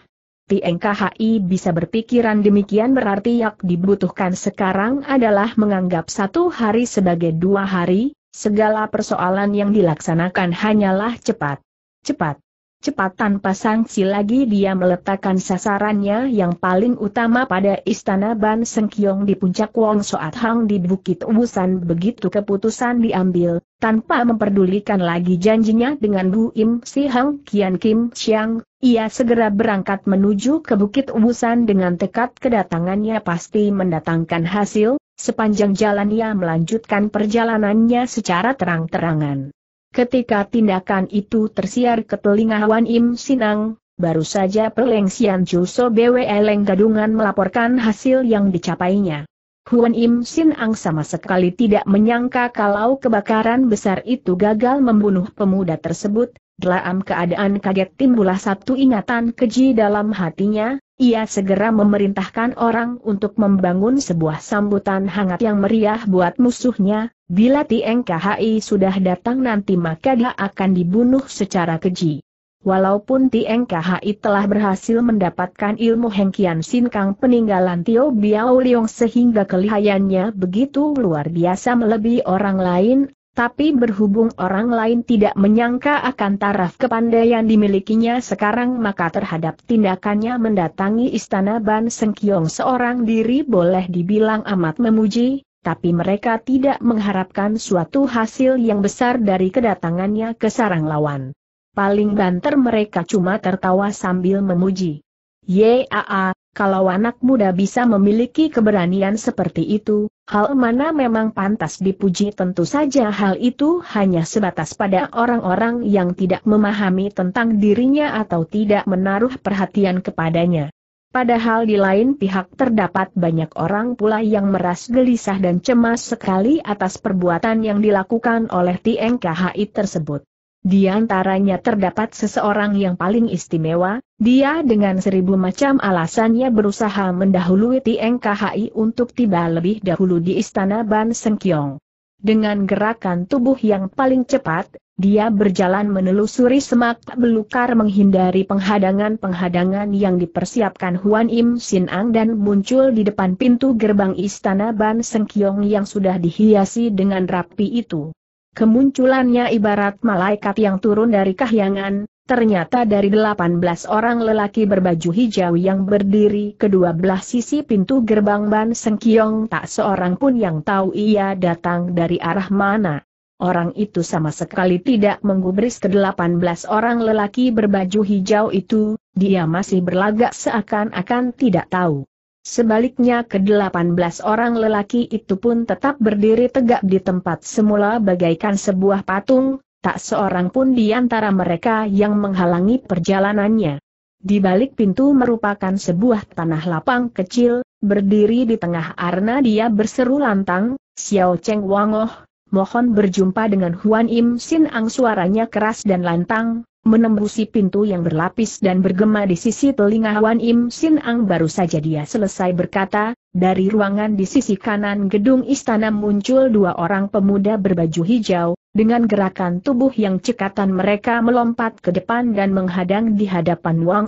Tapi NKHI bisa berpikiran demikian berarti yang dibutuhkan sekarang adalah menganggap satu hari sebagai dua hari, segala persoalan yang dilaksanakan hanyalah cepat. Cepat. Cepat tanpa sanksi lagi dia meletakkan sasarannya yang paling utama pada istana Ban Sengkiong di puncak Wong Soat Hang di Bukit Wusan begitu keputusan diambil, tanpa memperdulikan lagi janjinya dengan Bu Im Si Hang Kian Kim Siang, ia segera berangkat menuju ke Bukit Ubusan dengan tekad kedatangannya pasti mendatangkan hasil, sepanjang jalan ia melanjutkan perjalanannya secara terang-terangan. Ketika tindakan itu tersiar ke telinga Wan Im Sinang, baru saja Peleng Sian Juso BW Eleng Gadungan melaporkan hasil yang dicapainya. Huan Im Sin Ang sama sekali tidak menyangka kalau kebakaran besar itu gagal membunuh pemuda tersebut, dalam keadaan kaget timbulah satu ingatan keji dalam hatinya, ia segera memerintahkan orang untuk membangun sebuah sambutan hangat yang meriah buat musuhnya, bila Tieng KHI sudah datang nanti maka dia akan dibunuh secara keji. Walaupun Tieng KHI telah berhasil mendapatkan ilmu Hengkian Sin peninggalan Tio Biao Leong sehingga kelihayannya begitu luar biasa melebihi orang lain, tapi berhubung orang lain tidak menyangka akan taraf kepandaian dimilikinya sekarang maka terhadap tindakannya mendatangi istana Ban Sengkiong seorang diri boleh dibilang amat memuji, tapi mereka tidak mengharapkan suatu hasil yang besar dari kedatangannya ke sarang lawan. Paling banter mereka cuma tertawa sambil memuji. Yaa, kalau anak muda bisa memiliki keberanian seperti itu, hal mana memang pantas dipuji tentu saja hal itu hanya sebatas pada orang-orang yang tidak memahami tentang dirinya atau tidak menaruh perhatian kepadanya. Padahal di lain pihak terdapat banyak orang pula yang meras gelisah dan cemas sekali atas perbuatan yang dilakukan oleh TNKHI tersebut. Di antaranya terdapat seseorang yang paling istimewa, dia dengan seribu macam alasannya berusaha mendahului Tieng KHI untuk tiba lebih dahulu di istana Ban Sengkyong. Dengan gerakan tubuh yang paling cepat, dia berjalan menelusuri semak belukar menghindari penghadangan-penghadangan yang dipersiapkan Huan Im Sin Ang dan muncul di depan pintu gerbang istana Ban Sengkyong yang sudah dihiasi dengan rapi itu. Kemunculannya ibarat malaikat yang turun dari kahyangan, ternyata dari 18 orang lelaki berbaju hijau yang berdiri kedua belah sisi pintu gerbang Ban Sengkiong tak seorang pun yang tahu ia datang dari arah mana. Orang itu sama sekali tidak menggubris ke-18 orang lelaki berbaju hijau itu, dia masih berlagak seakan-akan tidak tahu. Sebaliknya ke-18 orang lelaki itu pun tetap berdiri tegak di tempat semula bagaikan sebuah patung, tak seorang pun di antara mereka yang menghalangi perjalanannya. Di balik pintu merupakan sebuah tanah lapang kecil, berdiri di tengah arna dia berseru lantang, Xiao Cheng Wangoh, mohon berjumpa dengan Huan Im Sin Ang suaranya keras dan lantang, Menembusi pintu yang berlapis dan bergema di sisi telinga Wan Im Sin Ang baru saja dia selesai berkata, dari ruangan di sisi kanan gedung istana muncul dua orang pemuda berbaju hijau, dengan gerakan tubuh yang cekatan mereka melompat ke depan dan menghadang di hadapan Wang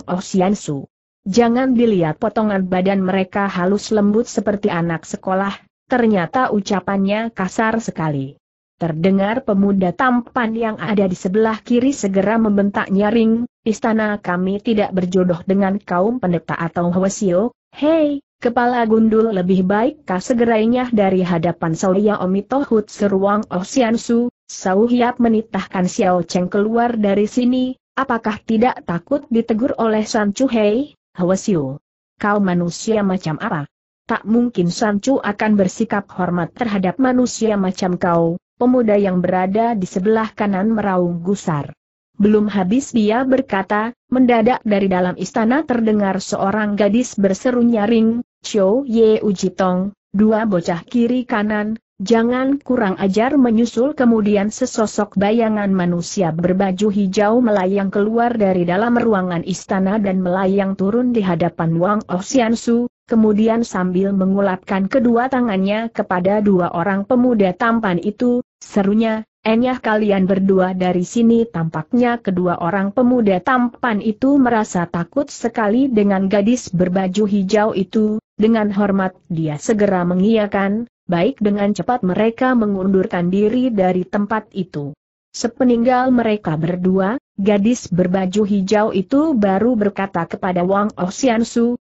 Su. Jangan dilihat potongan badan mereka halus lembut seperti anak sekolah, ternyata ucapannya kasar sekali. Terdengar pemuda tampan yang ada di sebelah kiri segera membentak nyaring, istana kami tidak berjodoh dengan kaum pendeta atau Hwasio, hei, kepala gundul lebih baik kah segerainya dari hadapan Sauya Omitohut seruang Osiansu, oh Sau menitahkan Xiao Cheng keluar dari sini, apakah tidak takut ditegur oleh San Chu Hei, Hwasio? Kau manusia macam apa? Tak mungkin Sancu akan bersikap hormat terhadap manusia macam kau, pemuda yang berada di sebelah kanan meraung gusar. Belum habis dia berkata, mendadak dari dalam istana terdengar seorang gadis berseru nyaring, Chou Ye Ujitong, dua bocah kiri kanan, Jangan kurang ajar menyusul kemudian sesosok bayangan manusia berbaju hijau melayang keluar dari dalam ruangan istana dan melayang turun di hadapan Wang Oxiansu, kemudian sambil mengulapkan kedua tangannya kepada dua orang pemuda tampan itu, serunya, Enyah kalian berdua dari sini tampaknya kedua orang pemuda tampan itu merasa takut sekali dengan gadis berbaju hijau itu, dengan hormat dia segera mengiyakan, baik dengan cepat mereka mengundurkan diri dari tempat itu. Sepeninggal mereka berdua, gadis berbaju hijau itu baru berkata kepada Wang Oh San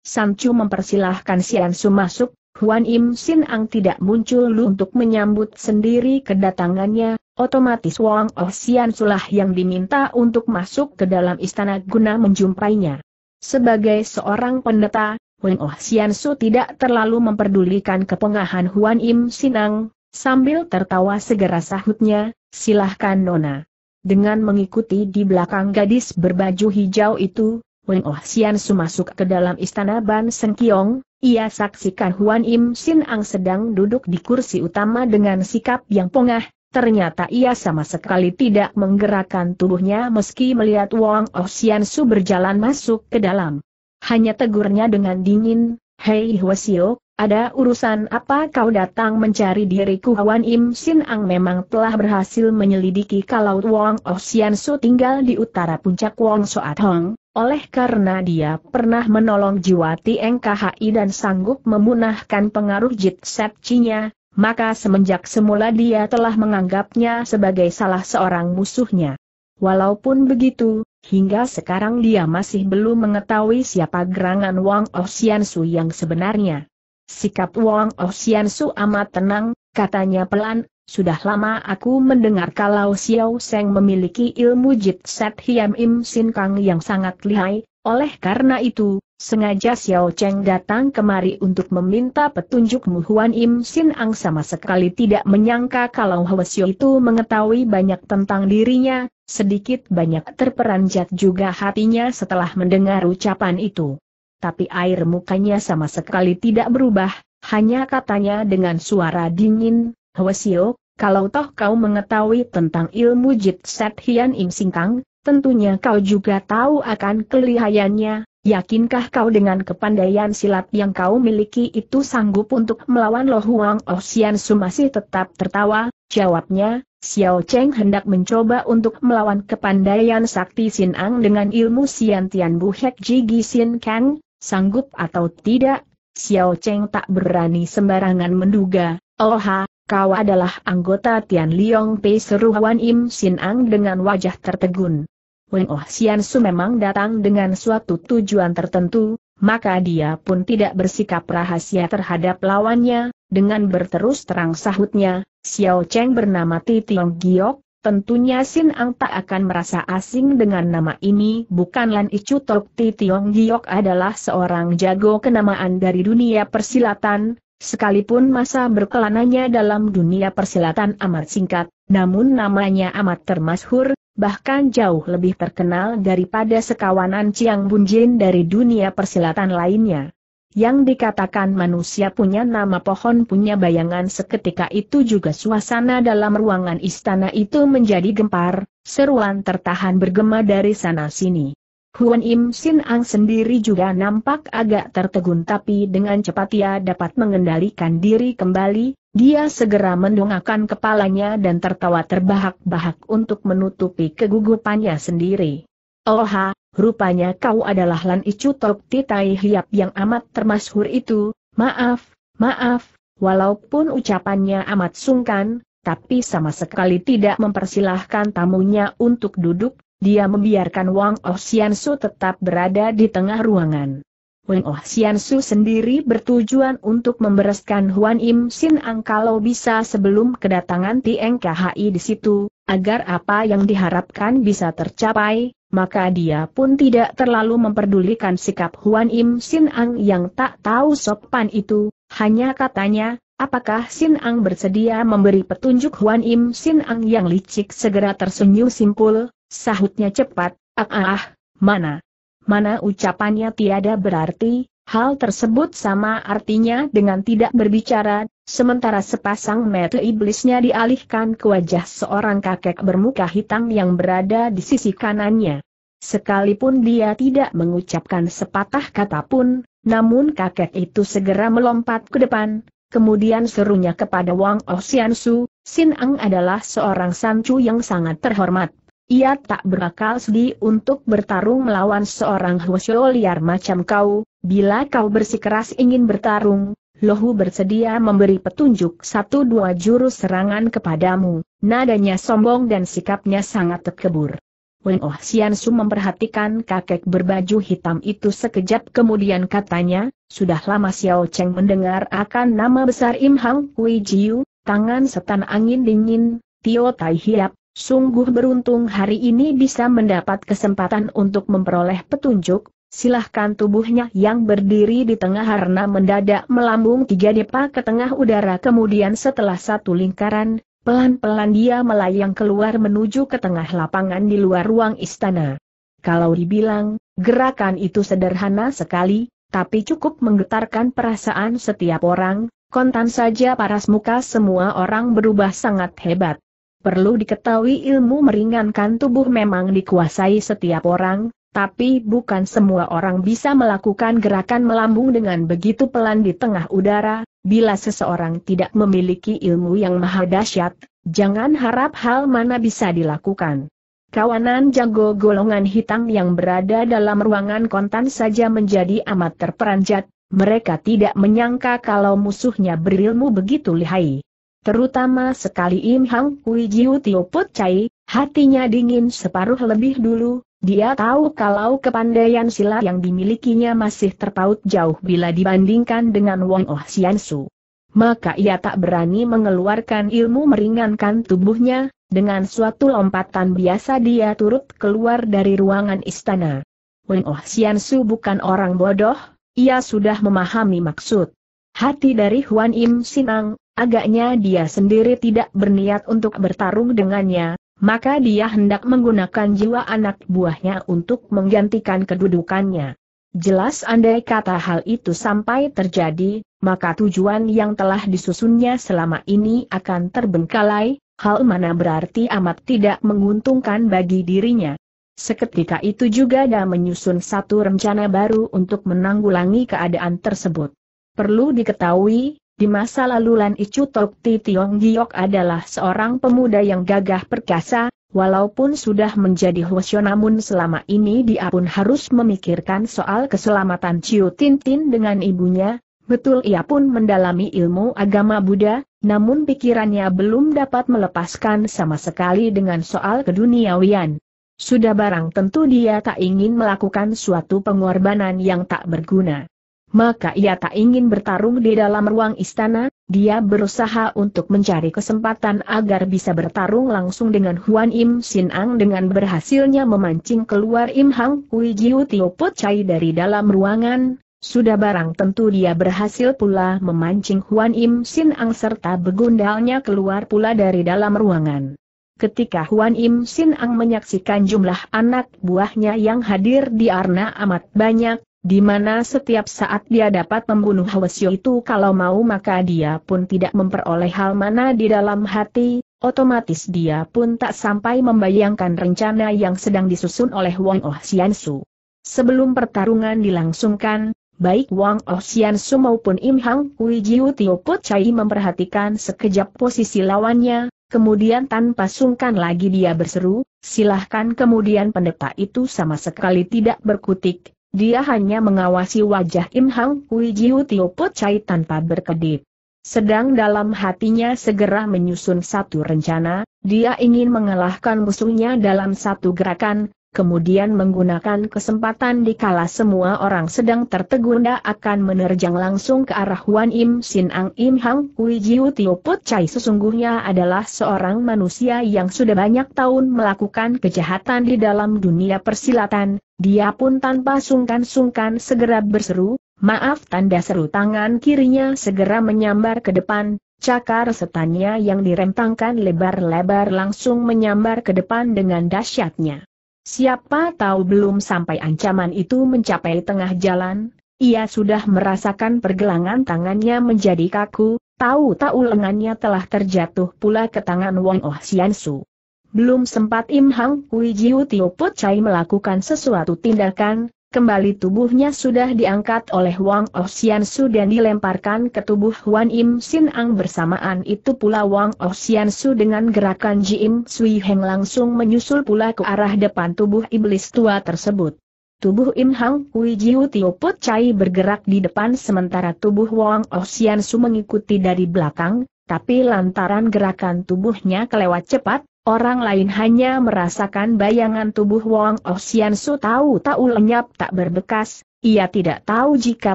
Sanchu mempersilahkan Su masuk, Huan Im Sin Ang tidak muncul lu untuk menyambut sendiri kedatangannya, otomatis Wang Oh Su lah yang diminta untuk masuk ke dalam istana guna menjumpainya. Sebagai seorang pendeta, Weng Oh Sian Su tidak terlalu memperdulikan kepengahan Huan Im Sinang, sambil tertawa segera sahutnya, silahkan Nona. Dengan mengikuti di belakang gadis berbaju hijau itu, Weng Oh Sian Su masuk ke dalam istana Ban Kiong, ia saksikan Huan Im Ang sedang duduk di kursi utama dengan sikap yang pongah, Ternyata ia sama sekali tidak menggerakkan tubuhnya meski melihat Wang oh Su berjalan masuk ke dalam hanya tegurnya dengan dingin, Hei Hwasio, ada urusan apa kau datang mencari diriku Wan Im Sin Ang memang telah berhasil menyelidiki kalau Wong Oh Sian Su tinggal di utara puncak Wong Soat Hong, oleh karena dia pernah menolong Jiwati NKHI dan sanggup memunahkan pengaruh Jit Cinya, maka semenjak semula dia telah menganggapnya sebagai salah seorang musuhnya. Walaupun begitu, Hingga sekarang dia masih belum mengetahui siapa gerangan Wang Oxiansu yang sebenarnya. Sikap Wang Oxiansu amat tenang, katanya pelan, sudah lama aku mendengar kalau Xiao Seng memiliki ilmu Jit Set Hiam Im Sin Kang yang sangat lihai, oleh karena itu, sengaja Xiao Cheng datang kemari untuk meminta petunjuk Huan Im Sin Ang sama sekali tidak menyangka kalau Hwasyo itu mengetahui banyak tentang dirinya, Sedikit banyak terperanjat juga hatinya setelah mendengar ucapan itu. Tapi air mukanya sama sekali tidak berubah, hanya katanya dengan suara dingin, Hwasio, kalau toh kau mengetahui tentang ilmu Jit Set Hian Im Singkang, tentunya kau juga tahu akan kelihayannya, yakinkah kau dengan kepandaian silat yang kau miliki itu sanggup untuk melawan Lo Huang Oh Sian Su masih tetap tertawa, jawabnya, Xiao Cheng hendak mencoba untuk melawan kepandaian sakti Sin Ang dengan ilmu Xian Tian Bu Hek Ji Sin Kang, sanggup atau tidak, Xiao Cheng tak berani sembarangan menduga, oh ha, kau adalah anggota Tian Liong Pei seru Wan Im Sin Ang dengan wajah tertegun. Wen Oh Xian Su memang datang dengan suatu tujuan tertentu, maka dia pun tidak bersikap rahasia terhadap lawannya, dengan berterus terang sahutnya, Xiao Cheng bernama Ti Tiong Giok, tentunya Sin Ang tak akan merasa asing dengan nama ini bukan Lan Icu Tok Ti Tiong Giok adalah seorang jago kenamaan dari dunia persilatan, sekalipun masa berkelananya dalam dunia persilatan amat singkat, namun namanya amat termasyhur, bahkan jauh lebih terkenal daripada sekawanan Chiang Bunjin dari dunia persilatan lainnya yang dikatakan manusia punya nama pohon punya bayangan seketika itu juga suasana dalam ruangan istana itu menjadi gempar, seruan tertahan bergema dari sana-sini. Huan Im Sin Ang sendiri juga nampak agak tertegun tapi dengan cepat ia dapat mengendalikan diri kembali, dia segera mendongakkan kepalanya dan tertawa terbahak-bahak untuk menutupi kegugupannya sendiri. Oh ha, rupanya kau adalah Lan Icu Tok Titai Hiap yang amat termasyhur itu, maaf, maaf, walaupun ucapannya amat sungkan, tapi sama sekali tidak mempersilahkan tamunya untuk duduk, dia membiarkan Wang Oh Sian Su tetap berada di tengah ruangan. Wang Oh Sian Su sendiri bertujuan untuk membereskan Huan Im Sin Ang kalau bisa sebelum kedatangan Tieng Khai di situ, agar apa yang diharapkan bisa tercapai, maka dia pun tidak terlalu memperdulikan sikap Huan Im Sin Ang yang tak tahu sopan itu, hanya katanya, apakah Sin Ang bersedia memberi petunjuk Huan Im Sin Ang yang licik segera tersenyum simpul, sahutnya cepat, ah ah, ah mana? Mana ucapannya tiada berarti, Hal tersebut sama artinya dengan tidak berbicara, sementara sepasang mata iblisnya dialihkan ke wajah seorang kakek bermuka hitam yang berada di sisi kanannya. Sekalipun dia tidak mengucapkan sepatah kata pun, namun kakek itu segera melompat ke depan, kemudian serunya kepada Wang Oxiansu, Sin Ang adalah seorang sancu yang sangat terhormat. Ia tak berakal sedih untuk bertarung melawan seorang hwasyo liar macam kau, Bila kau bersikeras ingin bertarung, Lohu bersedia memberi petunjuk satu dua jurus serangan kepadamu, nadanya sombong dan sikapnya sangat terkebur. Wen Oh Xian Su memperhatikan kakek berbaju hitam itu sekejap kemudian katanya, sudah lama Xiao Cheng mendengar akan nama besar Im Hang Kui Jiu, tangan setan angin dingin, Tio Tai Hiap, sungguh beruntung hari ini bisa mendapat kesempatan untuk memperoleh petunjuk, Silahkan tubuhnya yang berdiri di tengah karena mendadak melambung tiga depa ke tengah udara kemudian setelah satu lingkaran, pelan-pelan dia melayang keluar menuju ke tengah lapangan di luar ruang istana. Kalau dibilang, gerakan itu sederhana sekali, tapi cukup menggetarkan perasaan setiap orang, kontan saja paras muka semua orang berubah sangat hebat. Perlu diketahui ilmu meringankan tubuh memang dikuasai setiap orang, tapi bukan semua orang bisa melakukan gerakan melambung dengan begitu pelan di tengah udara, bila seseorang tidak memiliki ilmu yang maha dahsyat, jangan harap hal mana bisa dilakukan. Kawanan jago golongan hitam yang berada dalam ruangan kontan saja menjadi amat terperanjat, mereka tidak menyangka kalau musuhnya berilmu begitu lihai. Terutama sekali Im Hang Kui Jiu Tio Put Chai, hatinya dingin separuh lebih dulu, dia tahu kalau kepandaian silat yang dimilikinya masih terpaut jauh bila dibandingkan dengan Wong Oh Su. Maka ia tak berani mengeluarkan ilmu meringankan tubuhnya, dengan suatu lompatan biasa dia turut keluar dari ruangan istana. Wong Oh Su bukan orang bodoh, ia sudah memahami maksud. Hati dari Huan Im Sinang, agaknya dia sendiri tidak berniat untuk bertarung dengannya, maka dia hendak menggunakan jiwa anak buahnya untuk menggantikan kedudukannya. Jelas andai kata hal itu sampai terjadi, maka tujuan yang telah disusunnya selama ini akan terbengkalai, hal mana berarti amat tidak menguntungkan bagi dirinya. Seketika itu juga dia menyusun satu rencana baru untuk menanggulangi keadaan tersebut. Perlu diketahui, di masa lalu Lan Icu Tok Ti Tiong Giok adalah seorang pemuda yang gagah perkasa, walaupun sudah menjadi hwasyo namun selama ini dia pun harus memikirkan soal keselamatan Ciu Tintin dengan ibunya, betul ia pun mendalami ilmu agama Buddha, namun pikirannya belum dapat melepaskan sama sekali dengan soal keduniawian. Sudah barang tentu dia tak ingin melakukan suatu pengorbanan yang tak berguna maka ia tak ingin bertarung di dalam ruang istana, dia berusaha untuk mencari kesempatan agar bisa bertarung langsung dengan Huan Im Sin Ang dengan berhasilnya memancing keluar Im Hang Kui Jiu Tio Put Chai dari dalam ruangan, sudah barang tentu dia berhasil pula memancing Huan Im Sin Ang serta begundalnya keluar pula dari dalam ruangan. Ketika Huan Im Sin Ang menyaksikan jumlah anak buahnya yang hadir di Arna amat banyak, di mana setiap saat dia dapat membunuh Hwasyo itu kalau mau maka dia pun tidak memperoleh hal mana di dalam hati, otomatis dia pun tak sampai membayangkan rencana yang sedang disusun oleh Wang Oh Su. Sebelum pertarungan dilangsungkan, baik Wang Oh Su maupun Im Hang Kui Jiu Tio Put Chai memperhatikan sekejap posisi lawannya, kemudian tanpa sungkan lagi dia berseru, silahkan kemudian pendeta itu sama sekali tidak berkutik, dia hanya mengawasi wajah Im Hang Kui Jiu Tio Put Chai tanpa berkedip. Sedang dalam hatinya segera menyusun satu rencana, dia ingin mengalahkan musuhnya dalam satu gerakan, kemudian menggunakan kesempatan di kala semua orang sedang tertegunda akan menerjang langsung ke arah Wan Im Sin Ang Im Hang Kui Jiu Tio Put Chai sesungguhnya adalah seorang manusia yang sudah banyak tahun melakukan kejahatan di dalam dunia persilatan, dia pun tanpa sungkan-sungkan segera berseru, maaf tanda seru tangan kirinya segera menyambar ke depan, Cakar setannya yang dirempangkan lebar-lebar langsung menyambar ke depan dengan dahsyatnya. Siapa tahu belum sampai ancaman itu mencapai tengah jalan, ia sudah merasakan pergelangan tangannya menjadi kaku, tahu-tahu lengannya telah terjatuh pula ke tangan Wong Oh Sian Su. Belum sempat Im Hang Kui Jiu Tio Put Chai melakukan sesuatu tindakan, Kembali tubuhnya sudah diangkat oleh Wang Oxian Su dan dilemparkan ke tubuh Huan Im Sin Ang bersamaan itu pula Wang Oxian Su dengan gerakan Ji Im Sui Heng langsung menyusul pula ke arah depan tubuh iblis tua tersebut. Tubuh Im Hang Kui Jiu Tio Put Chai bergerak di depan sementara tubuh Wang Oxian Su mengikuti dari belakang, tapi lantaran gerakan tubuhnya kelewat cepat, Orang lain hanya merasakan bayangan tubuh Wong Su tahu-tahu lenyap tak berbekas, ia tidak tahu jika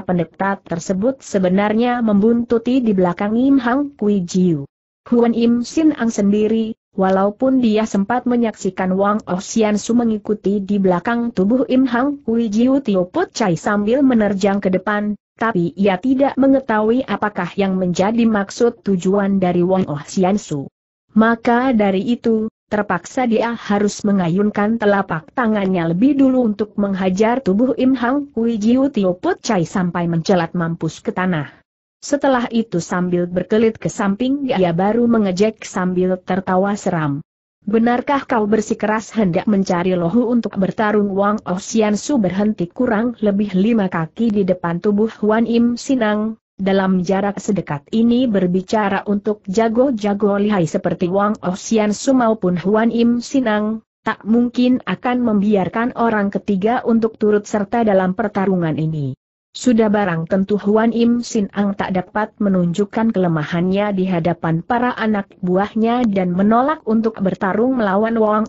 pendeta tersebut sebenarnya membuntuti di belakang Im Hang Kui Jiu. Huan Im Sin Ang sendiri, walaupun dia sempat menyaksikan Wang Su mengikuti di belakang tubuh Im Hang Kui Jiu Tio Put Chai sambil menerjang ke depan, tapi ia tidak mengetahui apakah yang menjadi maksud tujuan dari Wang Su. Maka dari itu, terpaksa dia harus mengayunkan telapak tangannya lebih dulu untuk menghajar tubuh Im Hang Kui Jiu Tio Put Chai sampai mencelat mampus ke tanah. Setelah itu sambil berkelit ke samping dia baru mengejek sambil tertawa seram. Benarkah kau bersikeras hendak mencari lohu untuk bertarung Wang Osian Su berhenti kurang lebih lima kaki di depan tubuh Huan Im Sinang, dalam jarak sedekat ini berbicara untuk jago-jago lihai seperti Wang Su maupun Huan Im Sinang, tak mungkin akan membiarkan orang ketiga untuk turut serta dalam pertarungan ini. Sudah barang tentu Huan Im Sin Ang tak dapat menunjukkan kelemahannya di hadapan para anak buahnya dan menolak untuk bertarung melawan Wang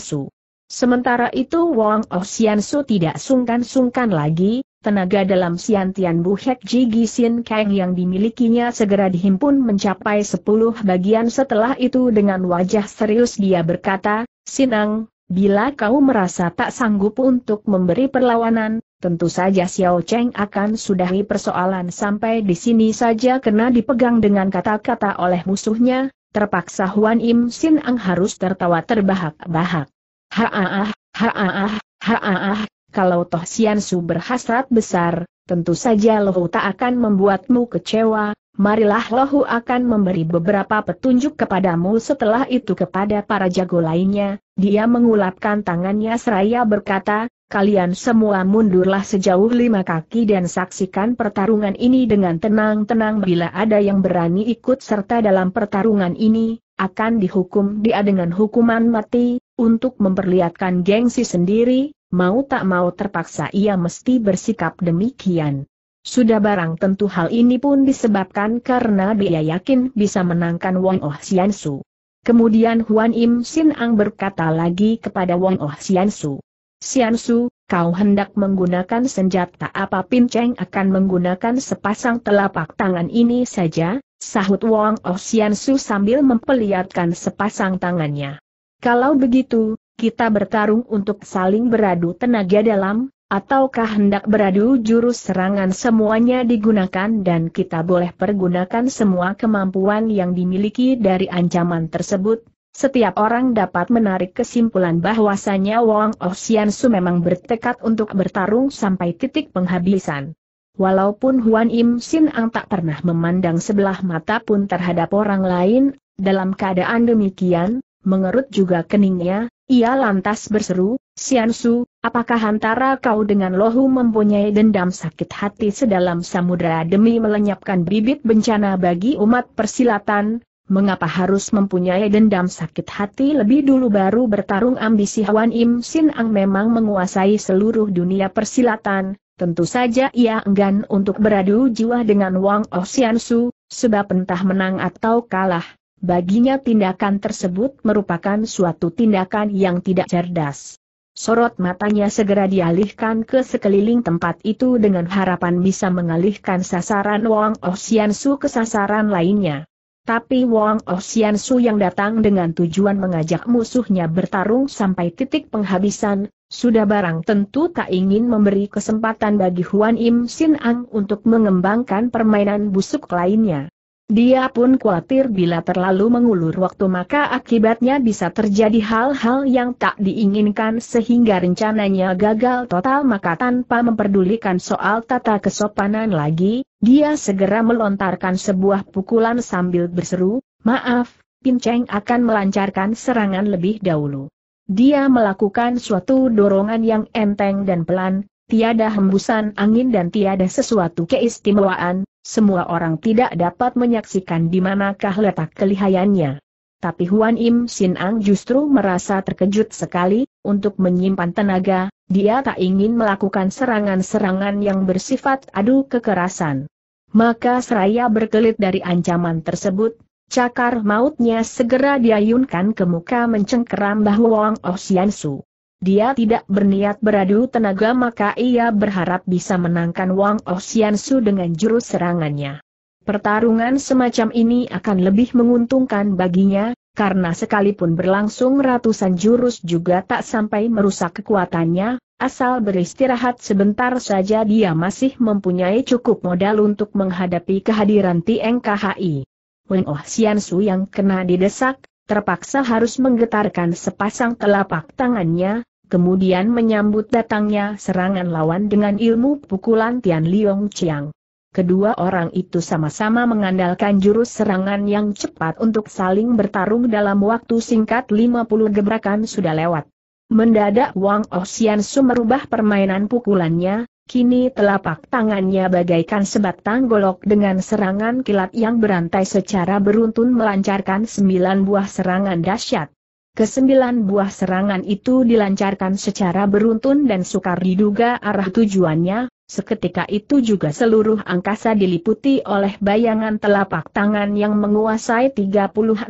Su. Sementara itu Wang Su tidak sungkan-sungkan lagi, Tenaga dalam Siantian Buhek Jigi Sin Kang yang dimilikinya segera dihimpun mencapai sepuluh bagian setelah itu dengan wajah serius dia berkata, Sinang, bila kau merasa tak sanggup untuk memberi perlawanan, tentu saja Xiao Cheng akan sudahi persoalan sampai di sini saja kena dipegang dengan kata-kata oleh musuhnya, terpaksa Huan Im Sin Ang harus tertawa terbahak-bahak. Haaah, haaah, ah kalau Toh Sian Su berhasrat besar, tentu saja Lohu tak akan membuatmu kecewa, marilah Lohu akan memberi beberapa petunjuk kepadamu setelah itu kepada para jago lainnya, dia mengulapkan tangannya seraya berkata, kalian semua mundurlah sejauh lima kaki dan saksikan pertarungan ini dengan tenang-tenang bila ada yang berani ikut serta dalam pertarungan ini, akan dihukum dia dengan hukuman mati, untuk memperlihatkan gengsi sendiri, mau tak mau terpaksa ia mesti bersikap demikian. Sudah barang tentu hal ini pun disebabkan karena dia yakin bisa menangkan Wang Oh Sian Su. Kemudian Huan Im Sin Ang berkata lagi kepada Wang Oh Sian Su. Sian Su, kau hendak menggunakan senjata apa Pin Cheng akan menggunakan sepasang telapak tangan ini saja, sahut Wang Oh Sian Su sambil memperlihatkan sepasang tangannya. Kalau begitu, kita bertarung untuk saling beradu tenaga dalam, ataukah hendak beradu jurus serangan semuanya digunakan dan kita boleh pergunakan semua kemampuan yang dimiliki dari ancaman tersebut? Setiap orang dapat menarik kesimpulan bahwasanya Wang Oxiansu memang bertekad untuk bertarung sampai titik penghabisan. Walaupun Huan Im Sin Ang tak pernah memandang sebelah mata pun terhadap orang lain, dalam keadaan demikian, mengerut juga keningnya, ia lantas berseru, Siansu, apakah antara kau dengan Lohu mempunyai dendam sakit hati sedalam samudera demi melenyapkan bibit bencana bagi umat persilatan, mengapa harus mempunyai dendam sakit hati lebih dulu baru bertarung ambisi Hwan Im Sin Ang memang menguasai seluruh dunia persilatan, tentu saja ia enggan untuk beradu jiwa dengan Wang Oh Sian Su, sebab entah menang atau kalah, Baginya tindakan tersebut merupakan suatu tindakan yang tidak cerdas. Sorot matanya segera dialihkan ke sekeliling tempat itu dengan harapan bisa mengalihkan sasaran Wang Oxiansu ke sasaran lainnya. Tapi Wang Oxiansu yang datang dengan tujuan mengajak musuhnya bertarung sampai titik penghabisan, sudah barang tentu tak ingin memberi kesempatan bagi Huan Im Sin Ang untuk mengembangkan permainan busuk lainnya. Dia pun khawatir bila terlalu mengulur waktu maka akibatnya bisa terjadi hal-hal yang tak diinginkan sehingga rencananya gagal total maka tanpa memperdulikan soal tata kesopanan lagi, dia segera melontarkan sebuah pukulan sambil berseru, maaf, Cheng akan melancarkan serangan lebih dahulu. Dia melakukan suatu dorongan yang enteng dan pelan, tiada hembusan angin dan tiada sesuatu keistimewaan, semua orang tidak dapat menyaksikan di manakah letak kelihayannya. Tapi Huan Im Sin Ang justru merasa terkejut sekali, untuk menyimpan tenaga, dia tak ingin melakukan serangan-serangan yang bersifat adu kekerasan. Maka seraya berkelit dari ancaman tersebut, cakar mautnya segera diayunkan ke muka mencengkeram bahwa Wang Oh Su dia tidak berniat beradu tenaga maka ia berharap bisa menangkan Wang Oxiansu dengan jurus serangannya. Pertarungan semacam ini akan lebih menguntungkan baginya, karena sekalipun berlangsung ratusan jurus juga tak sampai merusak kekuatannya, asal beristirahat sebentar saja dia masih mempunyai cukup modal untuk menghadapi kehadiran TNKHI. Wang Wen yang kena didesak, terpaksa harus menggetarkan sepasang telapak tangannya, kemudian menyambut datangnya serangan lawan dengan ilmu pukulan Tian Liong Chiang. Kedua orang itu sama-sama mengandalkan jurus serangan yang cepat untuk saling bertarung dalam waktu singkat 50 gebrakan sudah lewat. Mendadak Wang Ocean Su merubah permainan pukulannya, kini telapak tangannya bagaikan sebatang golok dengan serangan kilat yang berantai secara beruntun melancarkan sembilan buah serangan dahsyat. Kesembilan buah serangan itu dilancarkan secara beruntun dan sukar diduga arah tujuannya, seketika itu juga seluruh angkasa diliputi oleh bayangan telapak tangan yang menguasai 36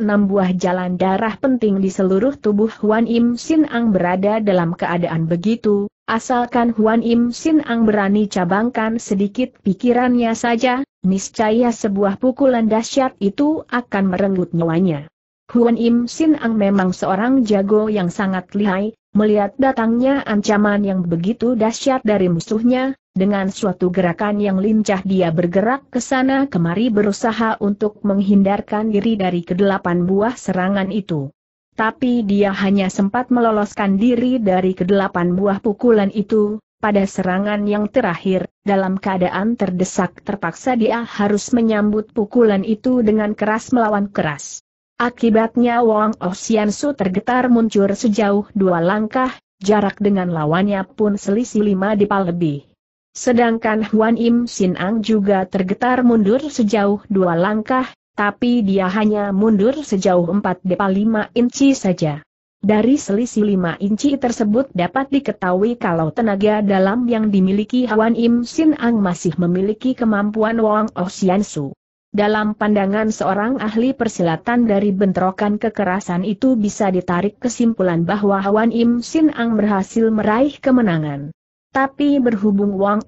buah jalan darah penting di seluruh tubuh Huan Im Sin Ang berada dalam keadaan begitu, asalkan Huan Im Sin Ang berani cabangkan sedikit pikirannya saja, niscaya sebuah pukulan dahsyat itu akan merenggut nyawanya. Huan Im Sin Ang memang seorang jago yang sangat lihai, melihat datangnya ancaman yang begitu dahsyat dari musuhnya, dengan suatu gerakan yang lincah dia bergerak ke sana kemari berusaha untuk menghindarkan diri dari kedelapan buah serangan itu. Tapi dia hanya sempat meloloskan diri dari kedelapan buah pukulan itu, pada serangan yang terakhir, dalam keadaan terdesak terpaksa dia harus menyambut pukulan itu dengan keras melawan keras. Akibatnya Wang Su tergetar muncul sejauh dua langkah, jarak dengan lawannya pun selisih lima dipa lebih. Sedangkan Huan Im Sin Ang juga tergetar mundur sejauh dua langkah, tapi dia hanya mundur sejauh empat depa lima inci saja. Dari selisih lima inci tersebut dapat diketahui kalau tenaga dalam yang dimiliki Huan Im Sin Ang masih memiliki kemampuan Wang Su. Dalam pandangan seorang ahli persilatan dari bentrokan kekerasan itu bisa ditarik kesimpulan bahwa Wan Im Sin Ang berhasil meraih kemenangan. Tapi berhubung Wang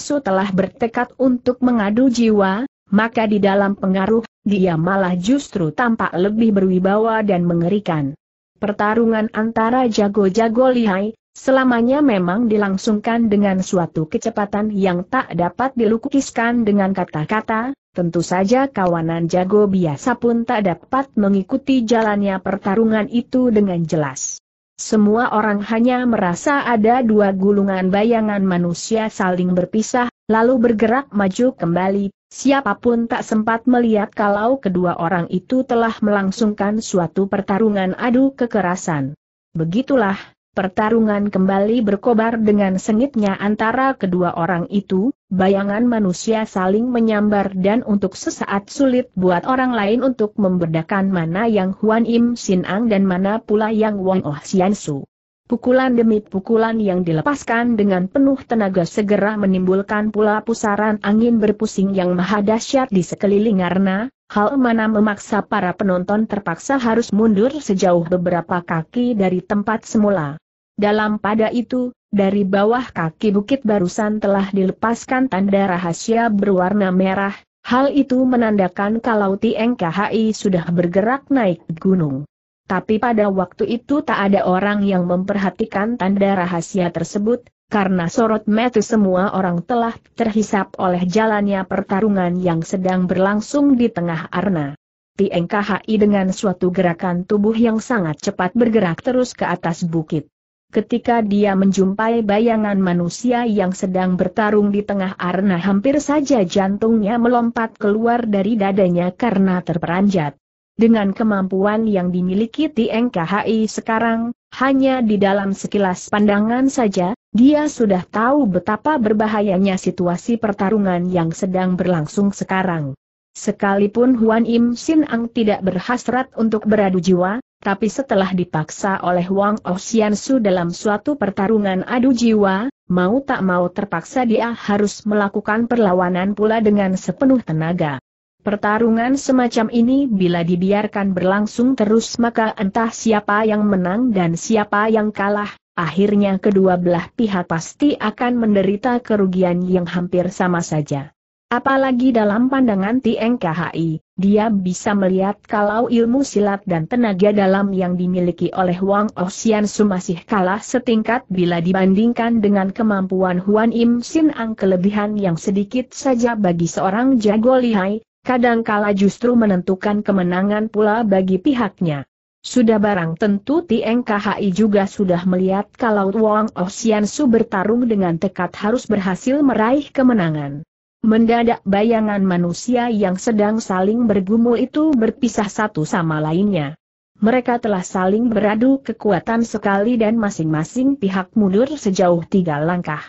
su telah bertekad untuk mengadu jiwa, maka di dalam pengaruh, dia malah justru tampak lebih berwibawa dan mengerikan. Pertarungan antara jago-jago lihai, Selamanya memang dilangsungkan dengan suatu kecepatan yang tak dapat dilukiskan dengan kata-kata, tentu saja kawanan jago biasa pun tak dapat mengikuti jalannya pertarungan itu dengan jelas. Semua orang hanya merasa ada dua gulungan bayangan manusia saling berpisah, lalu bergerak maju kembali, siapapun tak sempat melihat kalau kedua orang itu telah melangsungkan suatu pertarungan adu kekerasan. Begitulah Pertarungan kembali berkobar dengan sengitnya antara kedua orang itu, bayangan manusia saling menyambar dan untuk sesaat sulit buat orang lain untuk membedakan mana yang Huan Im Sin Ang dan mana pula yang Wang Oh ah Sian Su. Pukulan demi pukulan yang dilepaskan dengan penuh tenaga segera menimbulkan pula pusaran angin berpusing yang maha dahsyat di sekeliling arna, Hal mana memaksa para penonton terpaksa harus mundur sejauh beberapa kaki dari tempat semula. Dalam pada itu, dari bawah kaki bukit barusan telah dilepaskan tanda rahasia berwarna merah, hal itu menandakan kalau TNKHI sudah bergerak naik gunung. Tapi pada waktu itu tak ada orang yang memperhatikan tanda rahasia tersebut, karena sorot metu semua orang telah terhisap oleh jalannya pertarungan yang sedang berlangsung di tengah arna. TNKHI dengan suatu gerakan tubuh yang sangat cepat bergerak terus ke atas bukit ketika dia menjumpai bayangan manusia yang sedang bertarung di tengah arena hampir saja jantungnya melompat keluar dari dadanya karena terperanjat. Dengan kemampuan yang dimiliki TNKHI sekarang, hanya di dalam sekilas pandangan saja, dia sudah tahu betapa berbahayanya situasi pertarungan yang sedang berlangsung sekarang. Sekalipun Huan Im Sin Ang tidak berhasrat untuk beradu jiwa, tapi setelah dipaksa oleh Wang Oxian Su dalam suatu pertarungan adu jiwa, mau tak mau terpaksa dia harus melakukan perlawanan pula dengan sepenuh tenaga. Pertarungan semacam ini bila dibiarkan berlangsung terus maka entah siapa yang menang dan siapa yang kalah, akhirnya kedua belah pihak pasti akan menderita kerugian yang hampir sama saja. Apalagi dalam pandangan TNKHI, dia bisa melihat kalau ilmu silat dan tenaga dalam yang dimiliki oleh Wang Oxian Su masih kalah setingkat bila dibandingkan dengan kemampuan Huan Im Sin Ang kelebihan yang sedikit saja bagi seorang jago lihai, kadangkala justru menentukan kemenangan pula bagi pihaknya. Sudah barang tentu TNKHI juga sudah melihat kalau Wang Oxian Su bertarung dengan tekad harus berhasil meraih kemenangan. Mendadak bayangan manusia yang sedang saling bergumul itu berpisah satu sama lainnya. Mereka telah saling beradu kekuatan sekali dan masing-masing pihak mundur sejauh tiga langkah.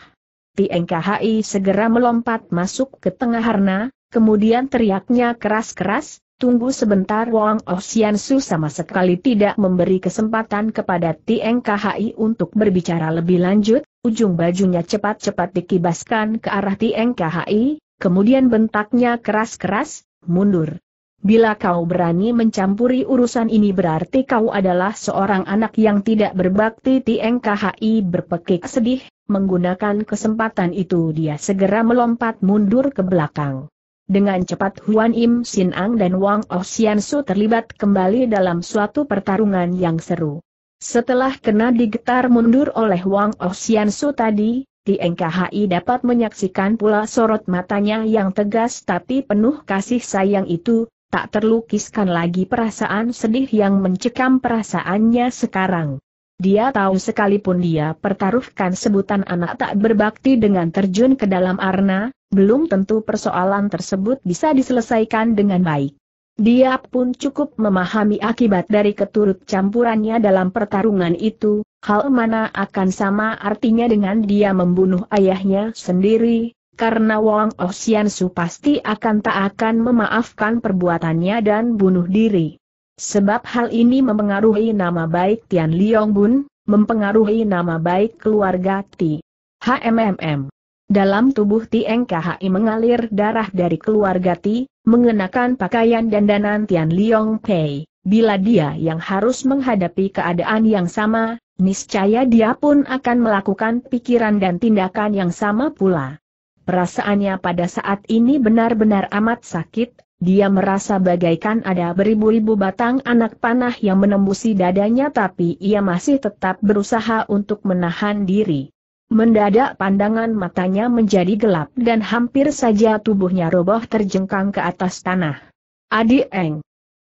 PNKHI segera melompat masuk ke tengah harna, kemudian teriaknya keras-keras, tunggu sebentar Wang Su sama sekali tidak memberi kesempatan kepada Tieng untuk berbicara lebih lanjut, ujung bajunya cepat-cepat dikibaskan ke arah Tieng kemudian bentaknya keras-keras, mundur. Bila kau berani mencampuri urusan ini berarti kau adalah seorang anak yang tidak berbakti TNKHI berpekik sedih, menggunakan kesempatan itu dia segera melompat mundur ke belakang. Dengan cepat Huan Im Sin Ang dan Wang Sian Su terlibat kembali dalam suatu pertarungan yang seru. Setelah kena digetar mundur oleh Wang Sian Su tadi, di NKHI dapat menyaksikan pula sorot matanya yang tegas tapi penuh kasih sayang itu, tak terlukiskan lagi perasaan sedih yang mencekam perasaannya sekarang. Dia tahu sekalipun dia pertaruhkan sebutan anak tak berbakti dengan terjun ke dalam arna, belum tentu persoalan tersebut bisa diselesaikan dengan baik. Dia pun cukup memahami akibat dari keturut campurannya dalam pertarungan itu, hal mana akan sama artinya dengan dia membunuh ayahnya sendiri, karena Wang Osian Su pasti akan tak akan memaafkan perbuatannya dan bunuh diri. Sebab hal ini mempengaruhi nama baik Tian Liong Bun, mempengaruhi nama baik keluarga Ti. HMMM. Dalam tubuh Tieng KHI mengalir darah dari keluarga Ti, mengenakan pakaian dandanan Tian Liong Pei. Bila dia yang harus menghadapi keadaan yang sama, Niscaya dia pun akan melakukan pikiran dan tindakan yang sama pula. Perasaannya pada saat ini benar-benar amat sakit, dia merasa bagaikan ada beribu-ribu batang anak panah yang menembusi dadanya tapi ia masih tetap berusaha untuk menahan diri. Mendadak pandangan matanya menjadi gelap dan hampir saja tubuhnya roboh terjengkang ke atas tanah. Adi Eng.